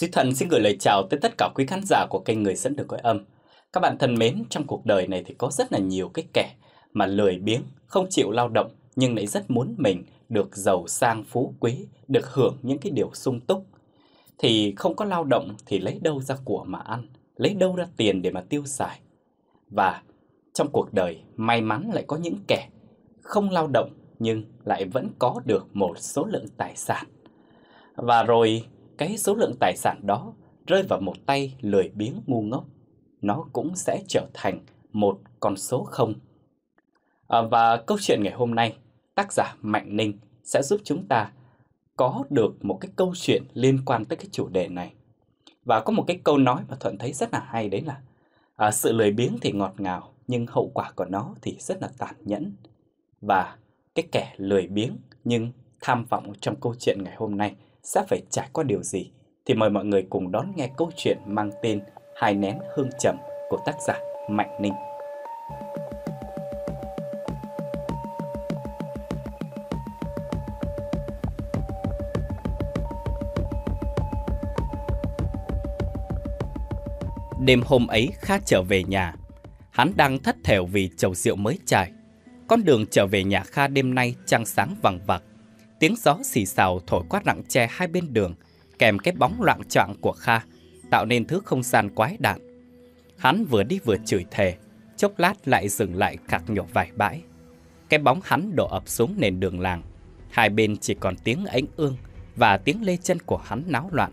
Duy Thuận xin gửi lời chào tới tất cả quý khán giả của kênh Người Dẫn Được Cõi Âm. Các bạn thân mến, trong cuộc đời này thì có rất là nhiều cái kẻ mà lười biếng, không chịu lao động nhưng lại rất muốn mình được giàu sang phú quý, được hưởng những cái điều sung túc. Thì không có lao động thì lấy đâu ra của mà ăn, lấy đâu ra tiền để mà tiêu xài. Và trong cuộc đời may mắn lại có những kẻ không lao động nhưng lại vẫn có được một số lượng tài sản. Và rồi cái số lượng tài sản đó rơi vào một tay lười biếng ngu ngốc, nó cũng sẽ trở thành một con số không. À, và câu chuyện ngày hôm nay, tác giả Mạnh Ninh sẽ giúp chúng ta có được một cái câu chuyện liên quan tới cái chủ đề này. Và có một cái câu nói mà Thuận thấy rất là hay đấy là à, sự lười biếng thì ngọt ngào nhưng hậu quả của nó thì rất là tàn nhẫn. Và cái kẻ lười biếng nhưng tham vọng trong câu chuyện ngày hôm nay sẽ phải trải qua điều gì thì mời mọi người cùng đón nghe câu chuyện mang tên Hai nén hương trầm của tác giả Mạnh Ninh. Đêm hôm ấy Kha trở về nhà. Hắn đang thất thểu vì chầu rượu mới trải. Con đường trở về nhà Kha đêm nay trăng sáng vàng vặc. Tiếng gió xì xào thổi quát nặng che hai bên đường, kèm cái bóng loạn choạng của Kha, tạo nên thứ không gian quái đản. Hắn vừa đi vừa chửi thề, chốc lát lại dừng lại khạc nhổ vài bãi. Cái bóng hắn đổ ập xuống nền đường làng, hai bên chỉ còn tiếng ánh ương và tiếng lê chân của hắn náo loạn.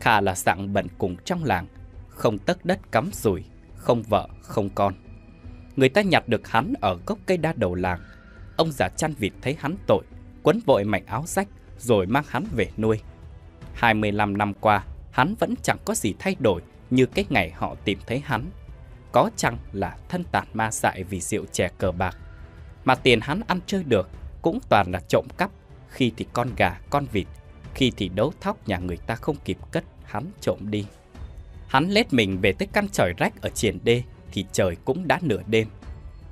Kha là dạng bận cùng trong làng, không tất đất cắm rủi, không vợ, không con. Người ta nhặt được hắn ở gốc cây đa đầu làng. Ông già chăn vịt thấy hắn tội, quấn vội mảnh áo rách rồi mang hắn về nuôi. 25 năm qua, hắn vẫn chẳng có gì thay đổi như cái ngày họ tìm thấy hắn. Có chăng là thân tàn ma dại vì rượu chè cờ bạc. Mà tiền hắn ăn chơi được cũng toàn là trộm cắp, khi thì con gà, con vịt, khi thì đấu thóc nhà người ta không kịp cất, hắn trộm đi. Hắn lết mình về tới căn tròi rách ở triền đê thì trời cũng đã nửa đêm.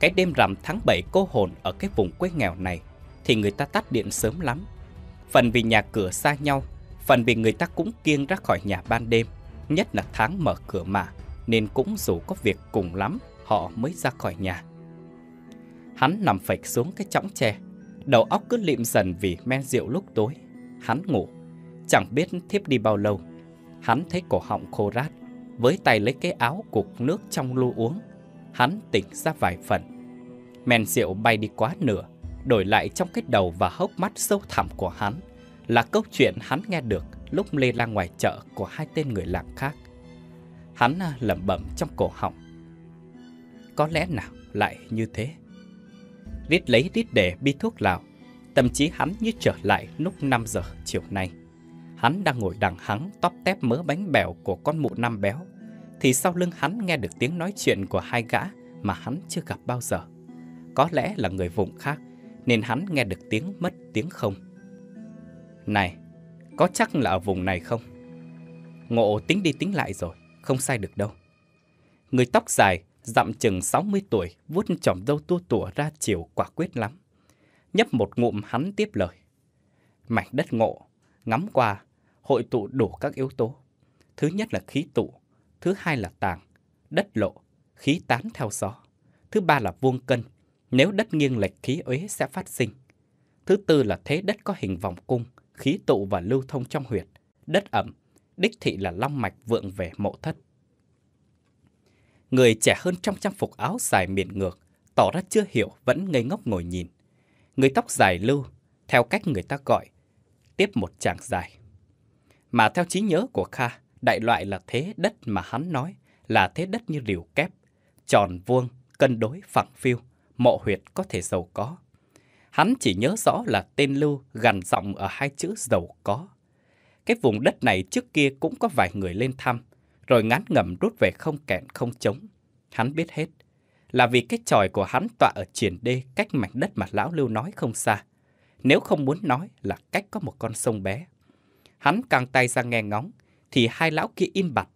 Cái đêm rằm tháng 7 cô hồn ở cái vùng quê nghèo này thì người ta tắt điện sớm lắm. Phần vì nhà cửa xa nhau, phần vì người ta cũng kiêng ra khỏi nhà ban đêm, nhất là tháng mở cửa mà, nên cũng dù có việc cùng lắm, họ mới ra khỏi nhà. Hắn nằm phịch xuống cái chõng tre, đầu óc cứ lịm dần vì men rượu lúc tối. Hắn ngủ, chẳng biết thiếp đi bao lâu. Hắn thấy cổ họng khô rát, với tay lấy cái áo cục nước trong lu uống. Hắn tỉnh ra vài phần. Men rượu bay đi quá nửa, đổi lại trong cái đầu và hốc mắt sâu thẳm của hắn là câu chuyện hắn nghe được lúc lê la ngoài chợ của hai tên người làng khác. Hắn à, lẩm bẩm trong cổ họng. Có lẽ nào lại như thế? Rít lấy rít để bi thuốc lào, tâm trí hắn như trở lại lúc 5 giờ chiều nay. Hắn đang ngồi đằng hắn tóp tép mớ bánh bèo của con mụ năm béo, thì sau lưng hắn nghe được tiếng nói chuyện của hai gã mà hắn chưa gặp bao giờ. Có lẽ là người vùng khác nên hắn nghe được tiếng mất tiếng không. Này, có chắc là ở vùng này không? Ngộ tính đi tính lại rồi, không sai được đâu. Người tóc dài, dặm chừng 60 tuổi, vuốt chỏm dâu tua tủa ra chiều quả quyết lắm. Nhấp một ngụm hắn tiếp lời. Mảnh đất ngộ, ngắm qua, hội tụ đủ các yếu tố. Thứ nhất là khí tụ, thứ hai là tàng, đất lộ, khí tán theo gió. Thứ ba là vuông cân, nếu đất nghiêng lệch khí uế sẽ phát sinh. Thứ tư là thế đất có hình vòng cung, khí tụ và lưu thông trong huyệt, đất ẩm, đích thị là long mạch vượng về mộ thất. Người trẻ hơn trong trang phục áo dài miệng ngược, tỏ ra chưa hiểu vẫn ngây ngốc ngồi nhìn. Người tóc dài lưu, theo cách người ta gọi, tiếp một chàng dài. Mà theo trí nhớ của Kha, đại loại là thế đất mà hắn nói là thế đất như rìu kép, tròn vuông, cân đối phẳng phiu, mộ huyệt có thể giàu có. Hắn chỉ nhớ rõ là tên Lưu gằn giọng ở hai chữ giàu có. Cái vùng đất này trước kia cũng có vài người lên thăm, rồi ngán ngẩm rút về không kẹn không chống. Hắn biết hết, là vì cái tròi của hắn tọa ở triển đê cách mảnh đất mà lão Lưu nói không xa. Nếu không muốn nói là cách có một con sông bé. Hắn càng tay ra nghe ngóng, thì hai lão kia im bặt,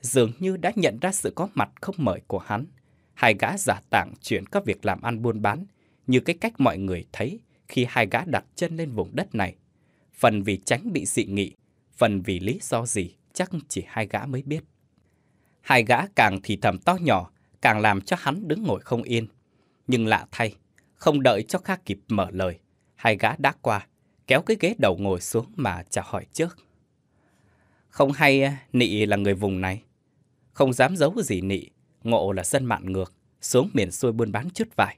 dường như đã nhận ra sự có mặt không mời của hắn hai gã giả tạng chuyển các việc làm ăn buôn bán như cái cách mọi người thấy khi hai gã đặt chân lên vùng đất này. Phần vì tránh bị dị nghị, phần vì lý do gì chắc chỉ hai gã mới biết. Hai gã càng thì thầm to nhỏ, càng làm cho hắn đứng ngồi không yên. Nhưng lạ thay, không đợi cho Kha kịp mở lời, hai gã đã qua, kéo cái ghế đầu ngồi xuống mà chào hỏi trước. Không hay à, nị là người vùng này. Không dám giấu gì nị, ngộ là dân mạn ngược, xuống miền xuôi buôn bán chút vải.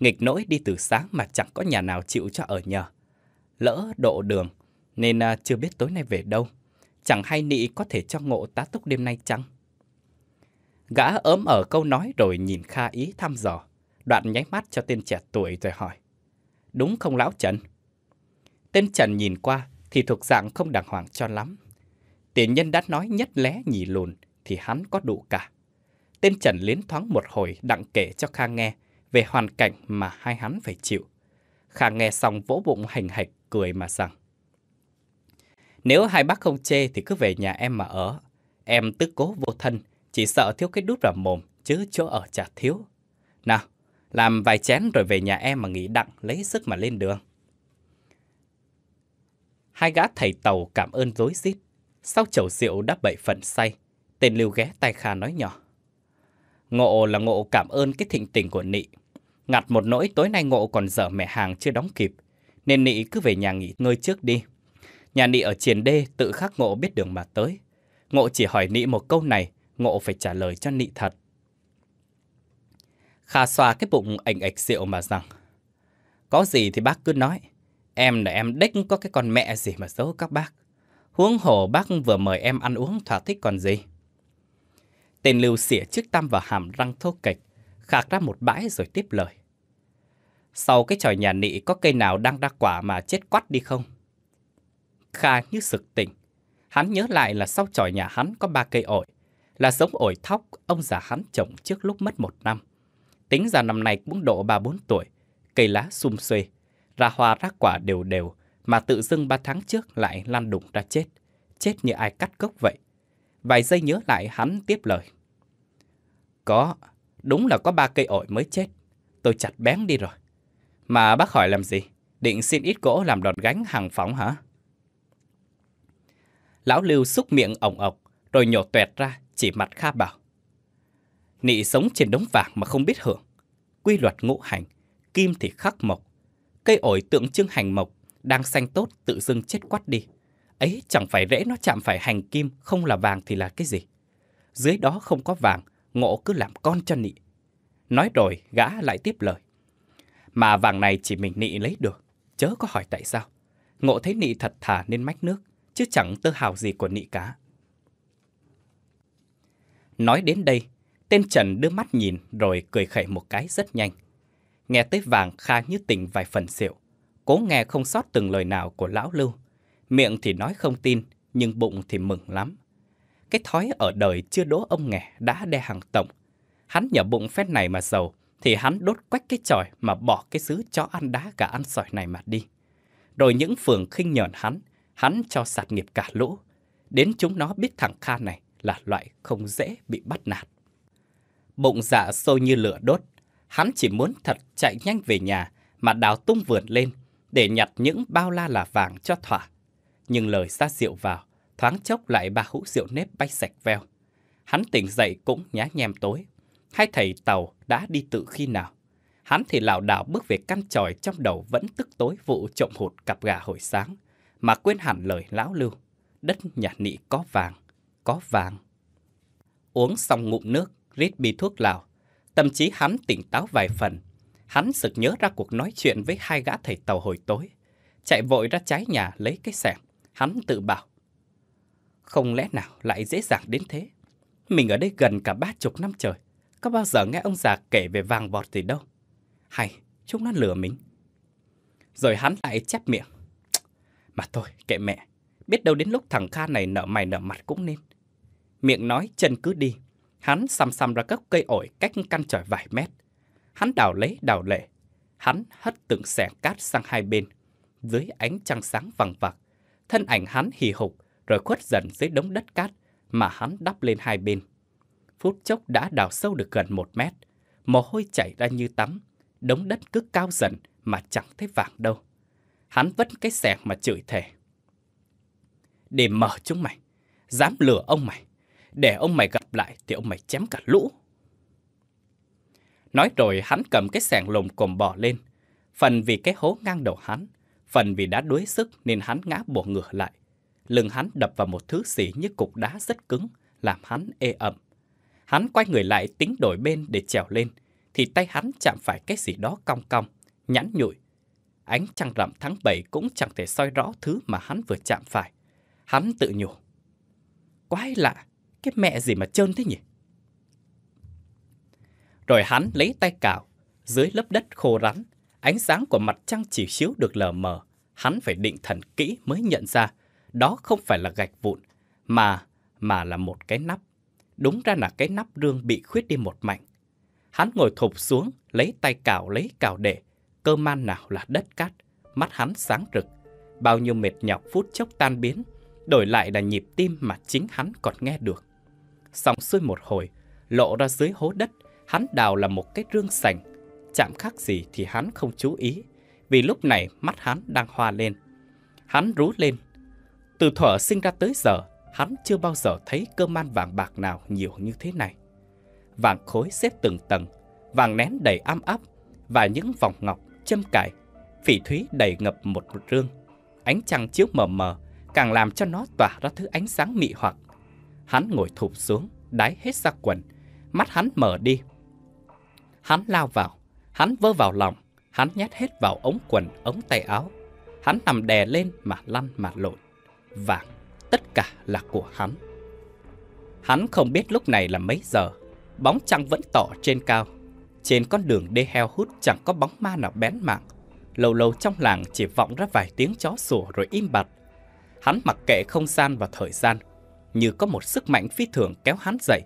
Nghịch nỗi đi từ sáng mà chẳng có nhà nào chịu cho ở nhờ. Lỡ độ đường, nên à, chưa biết tối nay về đâu. Chẳng hay nị có thể cho ngộ tá túc đêm nay chăng? Gã ấm ở câu nói rồi nhìn Kha ý thăm dò. Đoạn nháy mắt cho tên trẻ tuổi rồi hỏi. Đúng không lão Trần? Tên Trần nhìn qua thì thuộc dạng không đàng hoàng cho lắm. Tiền nhân đã nói nhất lé nhì lùn thì hắn có đủ cả. Tên Trần liến thoáng một hồi đặng kể cho Khang nghe về hoàn cảnh mà hai hắn phải chịu. Khang nghe xong vỗ bụng hành hạch cười mà rằng. Nếu hai bác không chê thì cứ về nhà em mà ở. Em tức cố vô thân, chỉ sợ thiếu cái đút vào mồm, chứ chỗ ở chả thiếu. Nào, làm vài chén rồi về nhà em mà nghỉ đặng, lấy sức mà lên đường. Hai gã thầy tàu cảm ơn dối rít. Sau chầu rượu đã bảy phận say, tên lưu ghé tay Kha nói nhỏ. Ngộ là ngộ cảm ơn cái thịnh tình của Nị. Ngặt một nỗi tối nay ngộ còn dở mẹ hàng chưa đóng kịp, nên Nị cứ về nhà nghỉ ngơi trước đi. Nhà Nị ở triền đê tự khắc ngộ biết đường mà tới. Ngộ chỉ hỏi Nị một câu này, ngộ phải trả lời cho Nị thật. Kha xoa cái bụng ảnh ạch rượu mà rằng, có gì thì bác cứ nói. Em là em đếch có cái con mẹ gì mà giấu các bác. Huống hồ bác vừa mời em ăn uống thỏa thích còn gì. Tên Lưu xỉa chiếc tăm vào hàm răng thô kệch, khạc ra một bãi rồi tiếp lời. Sau cái tròi nhà nị có cây nào đang ra quả mà chết quắt đi không? Kha như sực tỉnh. Hắn nhớ lại là sau tròi nhà hắn có ba cây ổi. Là giống ổi thóc ông già hắn trồng trước lúc mất một năm. Tính ra năm nay cũng độ ba bốn tuổi. Cây lá sum xuê. Ra hoa ra quả đều đều. Mà tự dưng ba tháng trước lại lan đụng ra chết. Chết như ai cắt gốc vậy. Vài giây nhớ lại hắn tiếp lời. Có, đúng là có ba cây ổi mới chết. Tôi chặt bén đi rồi. Mà bác hỏi làm gì? Định xin ít gỗ làm đòn gánh hàng phóng hả? Lão Lưu xúc miệng ổng ọc, rồi nhổ tuẹt ra, chỉ mặt Kha bảo. Nị sống trên đống vàng mà không biết hưởng. Quy luật ngũ hành, kim thì khắc mộc. Cây ổi tượng trưng hành mộc, đang xanh tốt tự dưng chết quắt đi. Ấy chẳng phải rễ nó chạm phải hành kim, không là vàng thì là cái gì? Dưới đó không có vàng, ngộ cứ làm con cho nị. Nói rồi, gã lại tiếp lời. Mà vàng này chỉ mình nị lấy được, chớ có hỏi tại sao. Ngộ thấy nị thật thà nên mách nước, chứ chẳng tơ hào gì của nị cá. Nói đến đây, tên Trần đưa mắt nhìn rồi cười khẩy một cái rất nhanh. Nghe tới vàng kha như tỉnh vài phần xịu, cố nghe không sót từng lời nào của lão lưu. Miệng thì nói không tin, nhưng bụng thì mừng lắm. Cái thói ở đời chưa đố ông nghè đã đe hàng tổng. Hắn nhờ bụng phép này mà giàu, thì hắn đốt quách cái tròi mà bỏ cái xứ chó ăn đá cả ăn sỏi này mà đi. Rồi những phường khinh nhờn hắn, hắn cho sạt nghiệp cả lũ. Đến chúng nó biết thằng Kha này là loại không dễ bị bắt nạt. Bụng dạ sôi như lửa đốt, hắn chỉ muốn thật chạy nhanh về nhà mà đào tung vườn lên để nhặt những bao la là vàng cho thỏa. Nhưng lời ra rượu vào, thoáng chốc lại ba hũ rượu nếp bay sạch veo. Hắn tỉnh dậy cũng nhá nhem tối. Hai thầy tàu đã đi tự khi nào? Hắn thì lảo đảo bước về căn tròi trong đầu vẫn tức tối vụ trộm hụt cặp gà hồi sáng, mà quên hẳn lời lão lưu. Đất nhà nị có vàng, có vàng. Uống xong ngụm nước, rít bi thuốc lào. Tâm trí hắn tỉnh táo vài phần. Hắn sực nhớ ra cuộc nói chuyện với hai gã thầy tàu hồi tối. Chạy vội ra trái nhà lấy cái xẻng Hắn tự bảo không lẽ nào lại dễ dàng đến thế? Mình ở đây gần cả ba chục năm trời, có bao giờ nghe ông già kể về vàng bọt gì đâu. Hay, chúng nó lừa mình. Rồi hắn lại chép miệng. Mà thôi, kệ mẹ, biết đâu đến lúc thằng Kha này nở mày nở mặt cũng nên. Miệng nói chân cứ đi, hắn xăm xăm ra các cây ổi cách căn tròi vài mét. Hắn đào lấy đào lệ, hắn hất từng xẻ cát sang hai bên. Dưới ánh trăng sáng vàng vặc, thân ảnh hắn hì hục, rồi khuất dần dưới đống đất cát mà hắn đắp lên hai bên. Phút chốc đã đào sâu được gần một mét, mồ hôi chảy ra như tắm, đống đất cứ cao dần mà chẳng thấy vàng đâu. Hắn vẫn cái xẻng mà chửi thề. Để mở chúng mày, dám lừa ông mày, để ông mày gặp lại thì ông mày chém cả lũ. Nói rồi hắn cầm cái xẻng lồng cồm bò lên. Phần vì cái hố ngang đầu hắn, phần vì đã đuối sức nên hắn ngã bổ ngửa lại, lưng hắn đập vào một thứ xỉ như cục đá rất cứng, làm hắn ê ẩm. Hắn quay người lại tính đổi bên để trèo lên, thì tay hắn chạm phải cái gì đó cong cong, nhẵn nhụi. Ánh trăng rằm tháng 7 cũng chẳng thể soi rõ thứ mà hắn vừa chạm phải. Hắn tự nhủ. Quái lạ, cái mẹ gì mà trơn thế nhỉ? Rồi hắn lấy tay cào, dưới lớp đất khô rắn, ánh sáng của mặt trăng chỉ xíu được lờ mờ. Hắn phải định thần kỹ mới nhận ra đó không phải là gạch vụn, mà mà là một cái nắp. Đúng ra là cái nắp rương bị khuyết đi một mảnh. Hắn ngồi thụp xuống, lấy tay cào lấy cào để, cơ man nào là đất cát, mắt hắn sáng rực. Bao nhiêu mệt nhọc phút chốc tan biến, đổi lại là nhịp tim mà chính hắn còn nghe được. Xong xuôi một hồi, lộ ra dưới hố đất, hắn đào là một cái rương sành. Chạm khắc gì thì hắn không chú ý, vì lúc này mắt hắn đang hoa lên. Hắn rú lên, từ thuở sinh ra tới giờ, hắn chưa bao giờ thấy cơm ăn vàng bạc nào nhiều như thế này. Vàng khối xếp từng tầng, vàng nén đầy am áp và những vòng ngọc, châm cài, phỉ thúy đầy ngập một rương. Ánh trăng chiếu mờ mờ, càng làm cho nó tỏa ra thứ ánh sáng mị hoặc. Hắn ngồi thụp xuống, đái hết ra quần, mắt hắn mở đi. Hắn lao vào, hắn vơ vào lòng, hắn nhét hết vào ống quần, ống tay áo. Hắn nằm đè lên mà lăn mà lộn vàng, tất cả là của hắn. Hắn không biết lúc này là mấy giờ, bóng trăng vẫn tỏ trên cao. Trên con đường đê heo hút chẳng có bóng ma nào bén mạng. Lâu lâu trong làng chỉ vọng ra vài tiếng chó sủa rồi im bặt. Hắn mặc kệ không gian và thời gian, như có một sức mạnh phi thường kéo hắn dậy.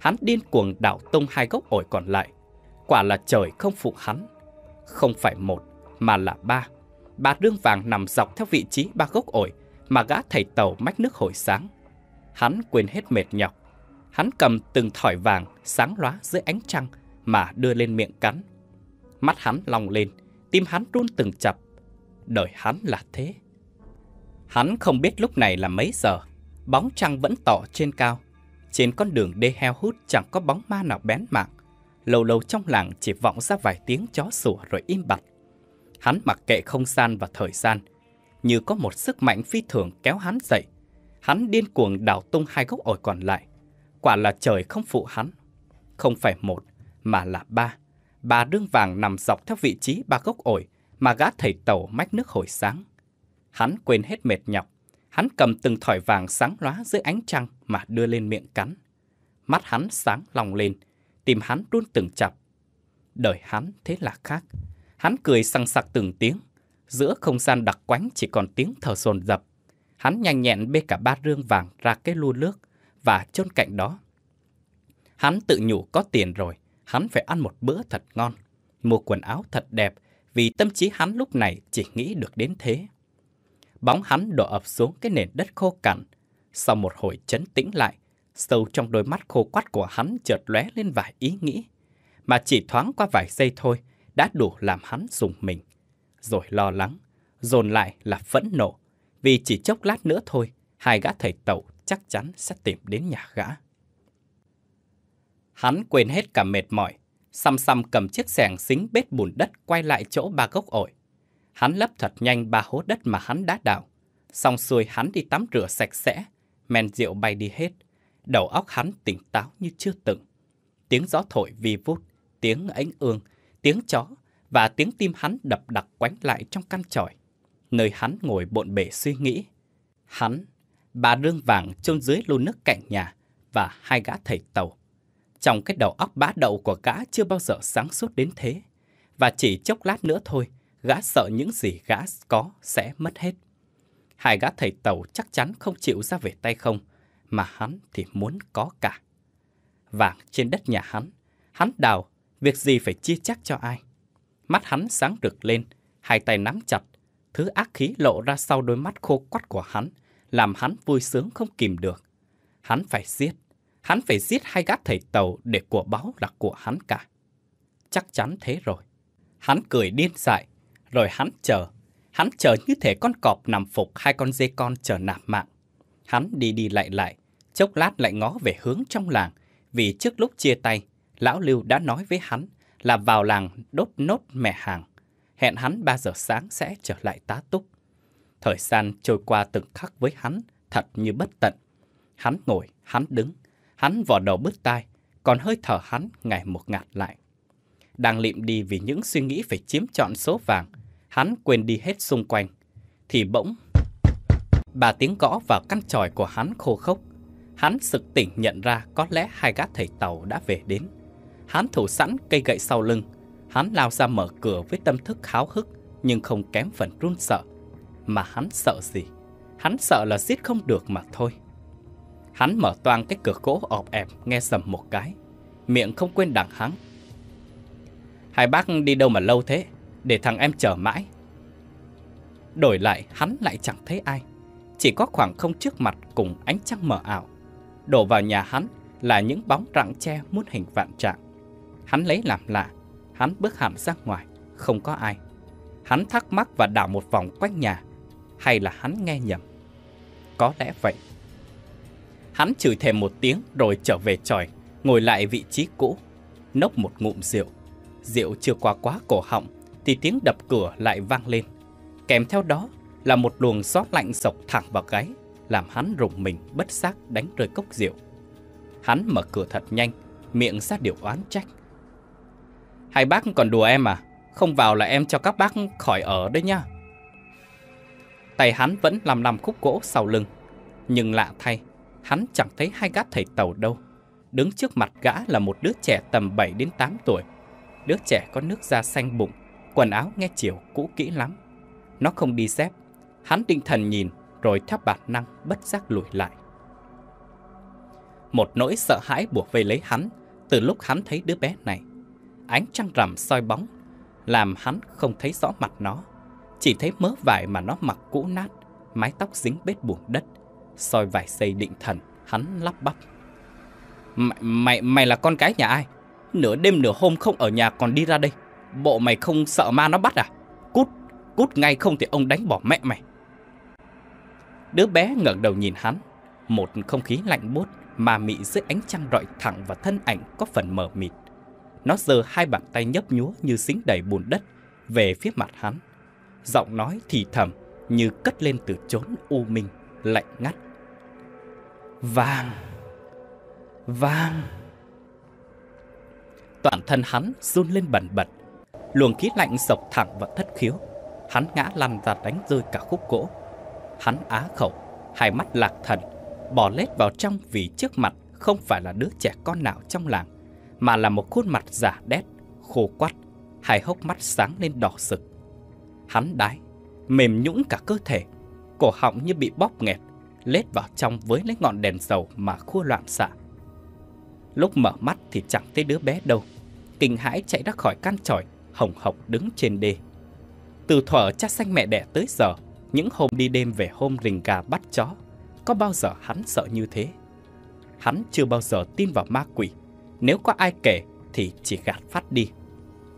Hắn điên cuồng đảo tung hai gốc ổi còn lại. Quả là trời không phụ hắn. Không phải một, mà là ba. Ba đương vàng nằm dọc theo vị trí ba gốc ổi, mà gã thầy tàu mách nước hồi sáng. Hắn quên hết mệt nhọc. Hắn cầm từng thỏi vàng sáng lóa dưới ánh trăng mà đưa lên miệng cắn. Mắt hắn long lên, tim hắn run từng chập. Đời hắn là thế. Hắn không biết lúc này là mấy giờ. Bóng trăng vẫn tỏ trên cao. Trên con đường đê heo hút chẳng có bóng ma nào bén mạng. Lâu lâu trong làng chỉ vọng ra vài tiếng chó sủa rồi im bặt. Hắn mặc kệ không gian và thời gian, như có một sức mạnh phi thường kéo hắn dậy. Hắn điên cuồng đào tung hai gốc ổi còn lại. Quả là trời không phụ hắn. Không phải một, mà là ba. Ba đương vàng nằm dọc theo vị trí ba gốc ổi mà gã thầy tàu mách nước hồi sáng. Hắn quên hết mệt nhọc. Hắn cầm từng thỏi vàng sáng lóa dưới ánh trăng mà đưa lên miệng cắn. Mắt hắn sáng lòng lên, tìm hắn run từng chập. Đời hắn thế là khác. Hắn cười sằng sặc từng tiếng, giữa không gian đặc quánh chỉ còn tiếng thở sồn dập. Hắn nhanh nhẹn bê cả ba rương vàng ra cái lu nước và chôn cạnh đó. Hắn tự nhủ có tiền rồi, hắn phải ăn một bữa thật ngon, mua quần áo thật đẹp vì tâm trí hắn lúc này chỉ nghĩ được đến thế. Bóng hắn đổ ập xuống cái nền đất khô cằn. Sau một hồi chấn tĩnh lại, sâu trong đôi mắt khô quắt của hắn chợt lóe lên vài ý nghĩ. Mà chỉ thoáng qua vài giây thôi, đã đủ làm hắn dùng mình rồi lo lắng, dồn lại là phẫn nộ, vì chỉ chốc lát nữa thôi, hai gã thầy tẩu chắc chắn sẽ tìm đến nhà gã. Hắn quên hết cả mệt mỏi, xăm xăm cầm chiếc xẻng xính bết bùn đất quay lại chỗ ba gốc ổi. Hắn lấp thật nhanh ba hố đất mà hắn đã đào. Xong xuôi hắn đi tắm rửa sạch sẽ, men rượu bay đi hết. Đầu óc hắn tỉnh táo như chưa từng. Tiếng gió thổi vi vút, tiếng ánh ương, tiếng chó, và tiếng tim hắn đập đặc quánh lại trong căn tròi, nơi hắn ngồi bộn bể suy nghĩ. Hắn, bà rương vàng chôn dưới lô nước cạnh nhà và hai gã thầy tàu. Trong cái đầu óc bá đậu của gã chưa bao giờ sáng suốt đến thế, và chỉ chốc lát nữa thôi, gã sợ những gì gã có sẽ mất hết. Hai gã thầy tàu chắc chắn không chịu ra về tay không, mà hắn thì muốn có cả. Vàng trên đất nhà hắn, hắn đào, việc gì phải chia chắc cho ai. Mắt hắn sáng rực lên, hai tay nắm chặt, thứ ác khí lộ ra sau đôi mắt khô quắt của hắn, làm hắn vui sướng không kìm được. Hắn phải giết, hắn phải giết hai gác thầy tàu để của báo là của hắn cả. Chắc chắn thế rồi. Hắn cười điên dại, rồi hắn chờ. Hắn chờ như thể con cọp nằm phục hai con dê con chờ nạp mạng. Hắn đi đi lại lại, chốc lát lại ngó về hướng trong làng, vì trước lúc chia tay, lão Lưu đã nói với hắn là vào làng đốt nốt mẹ hàng, hẹn hắn 3 giờ sáng sẽ trở lại tá túc. Thời gian trôi qua từng khắc với hắn, thật như bất tận. Hắn ngồi, hắn đứng, hắn vò đầu bứt tai, còn hơi thở hắn ngày một ngạt lại. Đang lịm đi vì những suy nghĩ phải chiếm trọn số vàng, hắn quên đi hết xung quanh. Thì bỗng, bà tiếng gõ vào căn tròi của hắn khô khốc. Hắn sực tỉnh nhận ra có lẽ hai gác thầy tàu đã về đến. Hắn thủ sẵn cây gậy sau lưng. Hắn lao ra mở cửa với tâm thức háo hức nhưng không kém phần run sợ. Mà hắn sợ gì? Hắn sợ là giết không được mà thôi. Hắn mở toang cái cửa gỗ ọp ẹp nghe sầm một cái. Miệng không quên đằng hắn. Hai bác đi đâu mà lâu thế? Để thằng em chờ mãi. Đổi lại hắn lại chẳng thấy ai. Chỉ có khoảng không trước mặt cùng ánh trăng mờ ảo. Đổ vào nhà hắn là những bóng rặng tre muôn hình vạn trạng. Hắn lấy làm lạ, hắn bước hẳn ra ngoài, không có ai. Hắn thắc mắc và đảo một vòng quanh nhà, hay là hắn nghe nhầm? Có lẽ vậy. Hắn chửi thề một tiếng rồi trở về tròi, ngồi lại vị trí cũ, nốc một ngụm rượu. Rượu chưa qua quá cổ họng thì tiếng đập cửa lại vang lên. Kèm theo đó là một luồng gió lạnh sộc thẳng vào gáy, làm hắn rùng mình bất giác đánh rơi cốc rượu. Hắn mở cửa thật nhanh, miệng ra điều oán trách. Hai bác còn đùa em à? Không vào là em cho các bác khỏi ở đấy nhá. Tay hắn vẫn làm làm khúc gỗ sau lưng. Nhưng lạ thay, hắn chẳng thấy hai gác thầy tàu đâu. Đứng trước mặt gã là một đứa trẻ tầm 7 đến 8 tuổi. Đứa trẻ có nước da xanh bụng, quần áo nghe chiều cũ kỹ lắm. Nó không đi dép. Hắn định thần nhìn rồi tháp bản năng bất giác lùi lại. Một nỗi sợ hãi buộc vây lấy hắn từ lúc hắn thấy đứa bé này ánh trăng rằm soi bóng, làm hắn không thấy rõ mặt nó. Chỉ thấy mớ vải mà nó mặc cũ nát, mái tóc dính bết buồn đất, soi vải xây định thần, hắn lắp bắp. Mày, mày, mày là con cái nhà ai? Nửa đêm nửa hôm không ở nhà còn đi ra đây. Bộ mày không sợ ma nó bắt à? Cút, cút ngay không thì ông đánh bỏ mẹ mày. Đứa bé ngẩng đầu nhìn hắn, một không khí lạnh buốt mà mị dưới ánh trăng rọi thẳng vào thân ảnh có phần mờ mịt. Nó giơ hai bàn tay nhấp nhúa như xính đầy bùn đất về phía mặt hắn. Giọng nói thì thầm như cất lên từ chốn u minh, lạnh ngắt. Vàng! Vàng! Toàn thân hắn run lên bần bật. Luồng khí lạnh sộc thẳng vào thất khiếu. Hắn ngã lăn ra đánh rơi cả khúc gỗ. Hắn á khẩu, hai mắt lạc thần, bỏ lết vào trong vì trước mặt không phải là đứa trẻ con nào trong làng mà là một khuôn mặt giả đét, khô quắt, hai hốc mắt sáng lên đỏ sực. Hắn đái, mềm nhũn cả cơ thể, cổ họng như bị bóp nghẹt, lết vào trong với lấy ngọn đèn dầu mà khua loạn xạ. Lúc mở mắt thì chẳng thấy đứa bé đâu, kinh hãi chạy ra khỏi căn tròi, hồng hộc đứng trên đê. Từ thuở cha xanh mẹ đẻ tới giờ, những hôm đi đêm về hôm rình gà bắt chó, có bao giờ hắn sợ như thế? Hắn chưa bao giờ tin vào ma quỷ, nếu có ai kể thì chỉ gạt phát đi.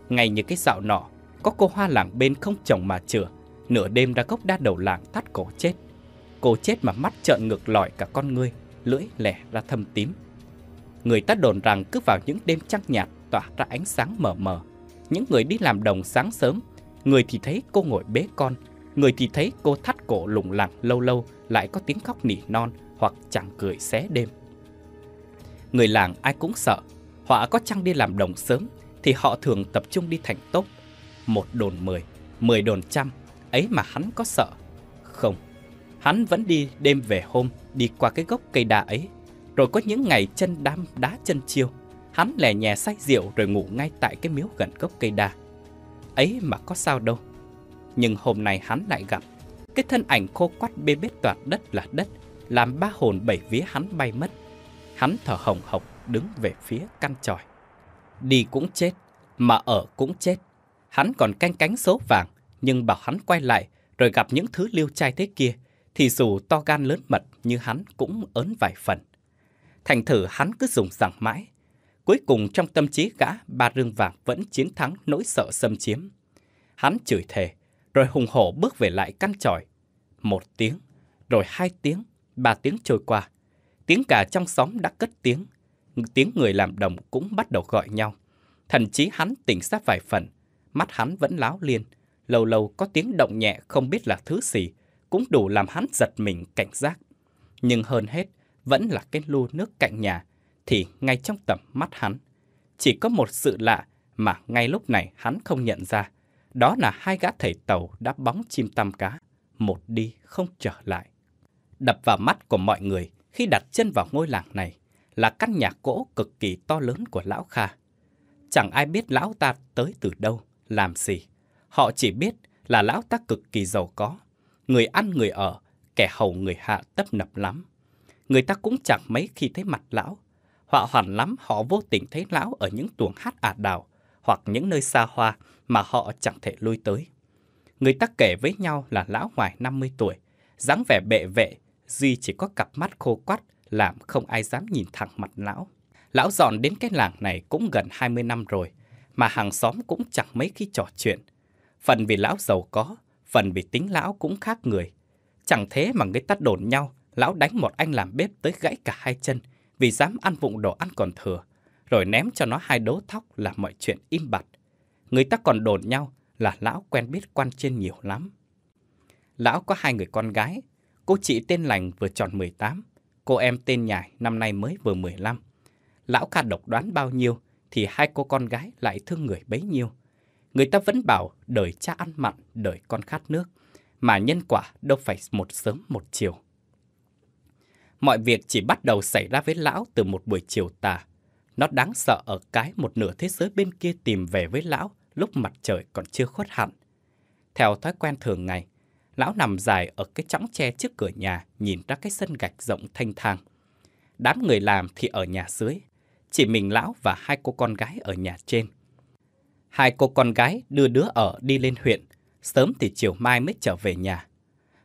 Ngay như cái dạo nọ, có cô hoa làng bên không chồng mà chữa, nửa đêm ra gốc đa đầu làng tắt cổ chết. Cô chết mà mắt trợn ngược lòi cả con ngươi, lưỡi lẻ ra thâm tím. Người ta đồn rằng cứ vào những đêm trăng nhạt tỏa ra ánh sáng mờ mờ. Những người đi làm đồng sáng sớm, người thì thấy cô ngồi bế con, người thì thấy cô thắt cổ lủng lẳng lâu lâu lại có tiếng khóc nỉ non hoặc chẳng cười xé đêm. Người làng ai cũng sợ, Họ có chăng đi làm đồng sớm thì họ thường tập trung đi thành tốp. Một đồn mười, mười đồn trăm, ấy mà hắn có sợ. Không, hắn vẫn đi đêm về hôm, đi qua cái gốc cây đa ấy. Rồi có những ngày chân đam đá chân chiêu, hắn lè nhẹ say rượu rồi ngủ ngay tại cái miếu gần gốc cây đa. Ấy mà có sao đâu. Nhưng hôm nay hắn lại gặp cái thân ảnh khô quắt bê bết toàn đất là đất, làm ba hồn bảy vía hắn bay mất. Hắn thở hồng hộc, đứng về phía căn tròi. Đi cũng chết, mà ở cũng chết. Hắn còn canh cánh số vàng, nhưng bảo hắn quay lại rồi gặp những thứ liêu trai thế kia, thì dù to gan lớn mật như hắn cũng ớn vài phần. Thành thử hắn cứ dùng rằng mãi. Cuối cùng trong tâm trí gã, ba rương vàng vẫn chiến thắng nỗi sợ xâm chiếm. Hắn chửi thề, rồi hùng hổ bước về lại căn tròi. Một tiếng, rồi hai tiếng, ba tiếng trôi qua. Tiếng cả trong xóm đã cất tiếng, tiếng người làm đồng cũng bắt đầu gọi nhau. Thậm chí hắn tỉnh sát vài phần, mắt hắn vẫn láo liên, lâu lâu có tiếng động nhẹ không biết là thứ gì, cũng đủ làm hắn giật mình cảnh giác. Nhưng hơn hết, vẫn là cái lu nước cạnh nhà, thì ngay trong tầm mắt hắn, chỉ có một sự lạ mà ngay lúc này hắn không nhận ra, đó là hai gã thầy tàu đã bóng chim tam cá, một đi không trở lại. Đập vào mắt của mọi người khi đặt chân vào ngôi làng này là căn nhà gỗ cực kỳ to lớn của lão Kha. Chẳng ai biết lão ta tới từ đâu, làm gì. Họ chỉ biết là lão ta cực kỳ giàu có. Người ăn người ở, kẻ hầu người hạ tấp nập lắm. Người ta cũng chẳng mấy khi thấy mặt lão. Họ hoàn lắm họ vô tình thấy lão ở những tuồng hát ả đào hoặc những nơi xa hoa mà họ chẳng thể lui tới. Người ta kể với nhau là lão ngoài 50 tuổi, dáng vẻ bệ vệ, Duy chỉ có cặp mắt khô quắt, làm không ai dám nhìn thẳng mặt lão. Lão dọn đến cái làng này cũng gần 20 năm rồi, mà hàng xóm cũng chẳng mấy khi trò chuyện. Phần vì lão giàu có, phần vì tính lão cũng khác người. Chẳng thế mà người ta đồn nhau, lão đánh một anh làm bếp tới gãy cả hai chân vì dám ăn vụng đồ ăn còn thừa, rồi ném cho nó hai đố thóc là mọi chuyện im bặt. Người ta còn đồn nhau là lão quen biết quan trên nhiều lắm. Lão có hai người con gái, cô chị tên lành vừa tròn 18, Cô em tên Nhải năm nay mới vừa 15. Lão ca độc đoán bao nhiêu thì hai cô con gái lại thương người bấy nhiêu. Người ta vẫn bảo đời cha ăn mặn, đời con khát nước. Mà nhân quả đâu phải một sớm một chiều. Mọi việc chỉ bắt đầu xảy ra với lão từ một buổi chiều tà. Nó đáng sợ ở cái một nửa thế giới bên kia tìm về với lão lúc mặt trời còn chưa khuất hẳn. Theo thói quen thường ngày, lão nằm dài ở cái chõng tre trước cửa nhà nhìn ra cái sân gạch rộng thanh thang. Đám người làm thì ở nhà dưới, chỉ mình lão và hai cô con gái ở nhà trên. Hai cô con gái đưa đứa ở đi lên huyện, sớm thì chiều mai mới trở về nhà.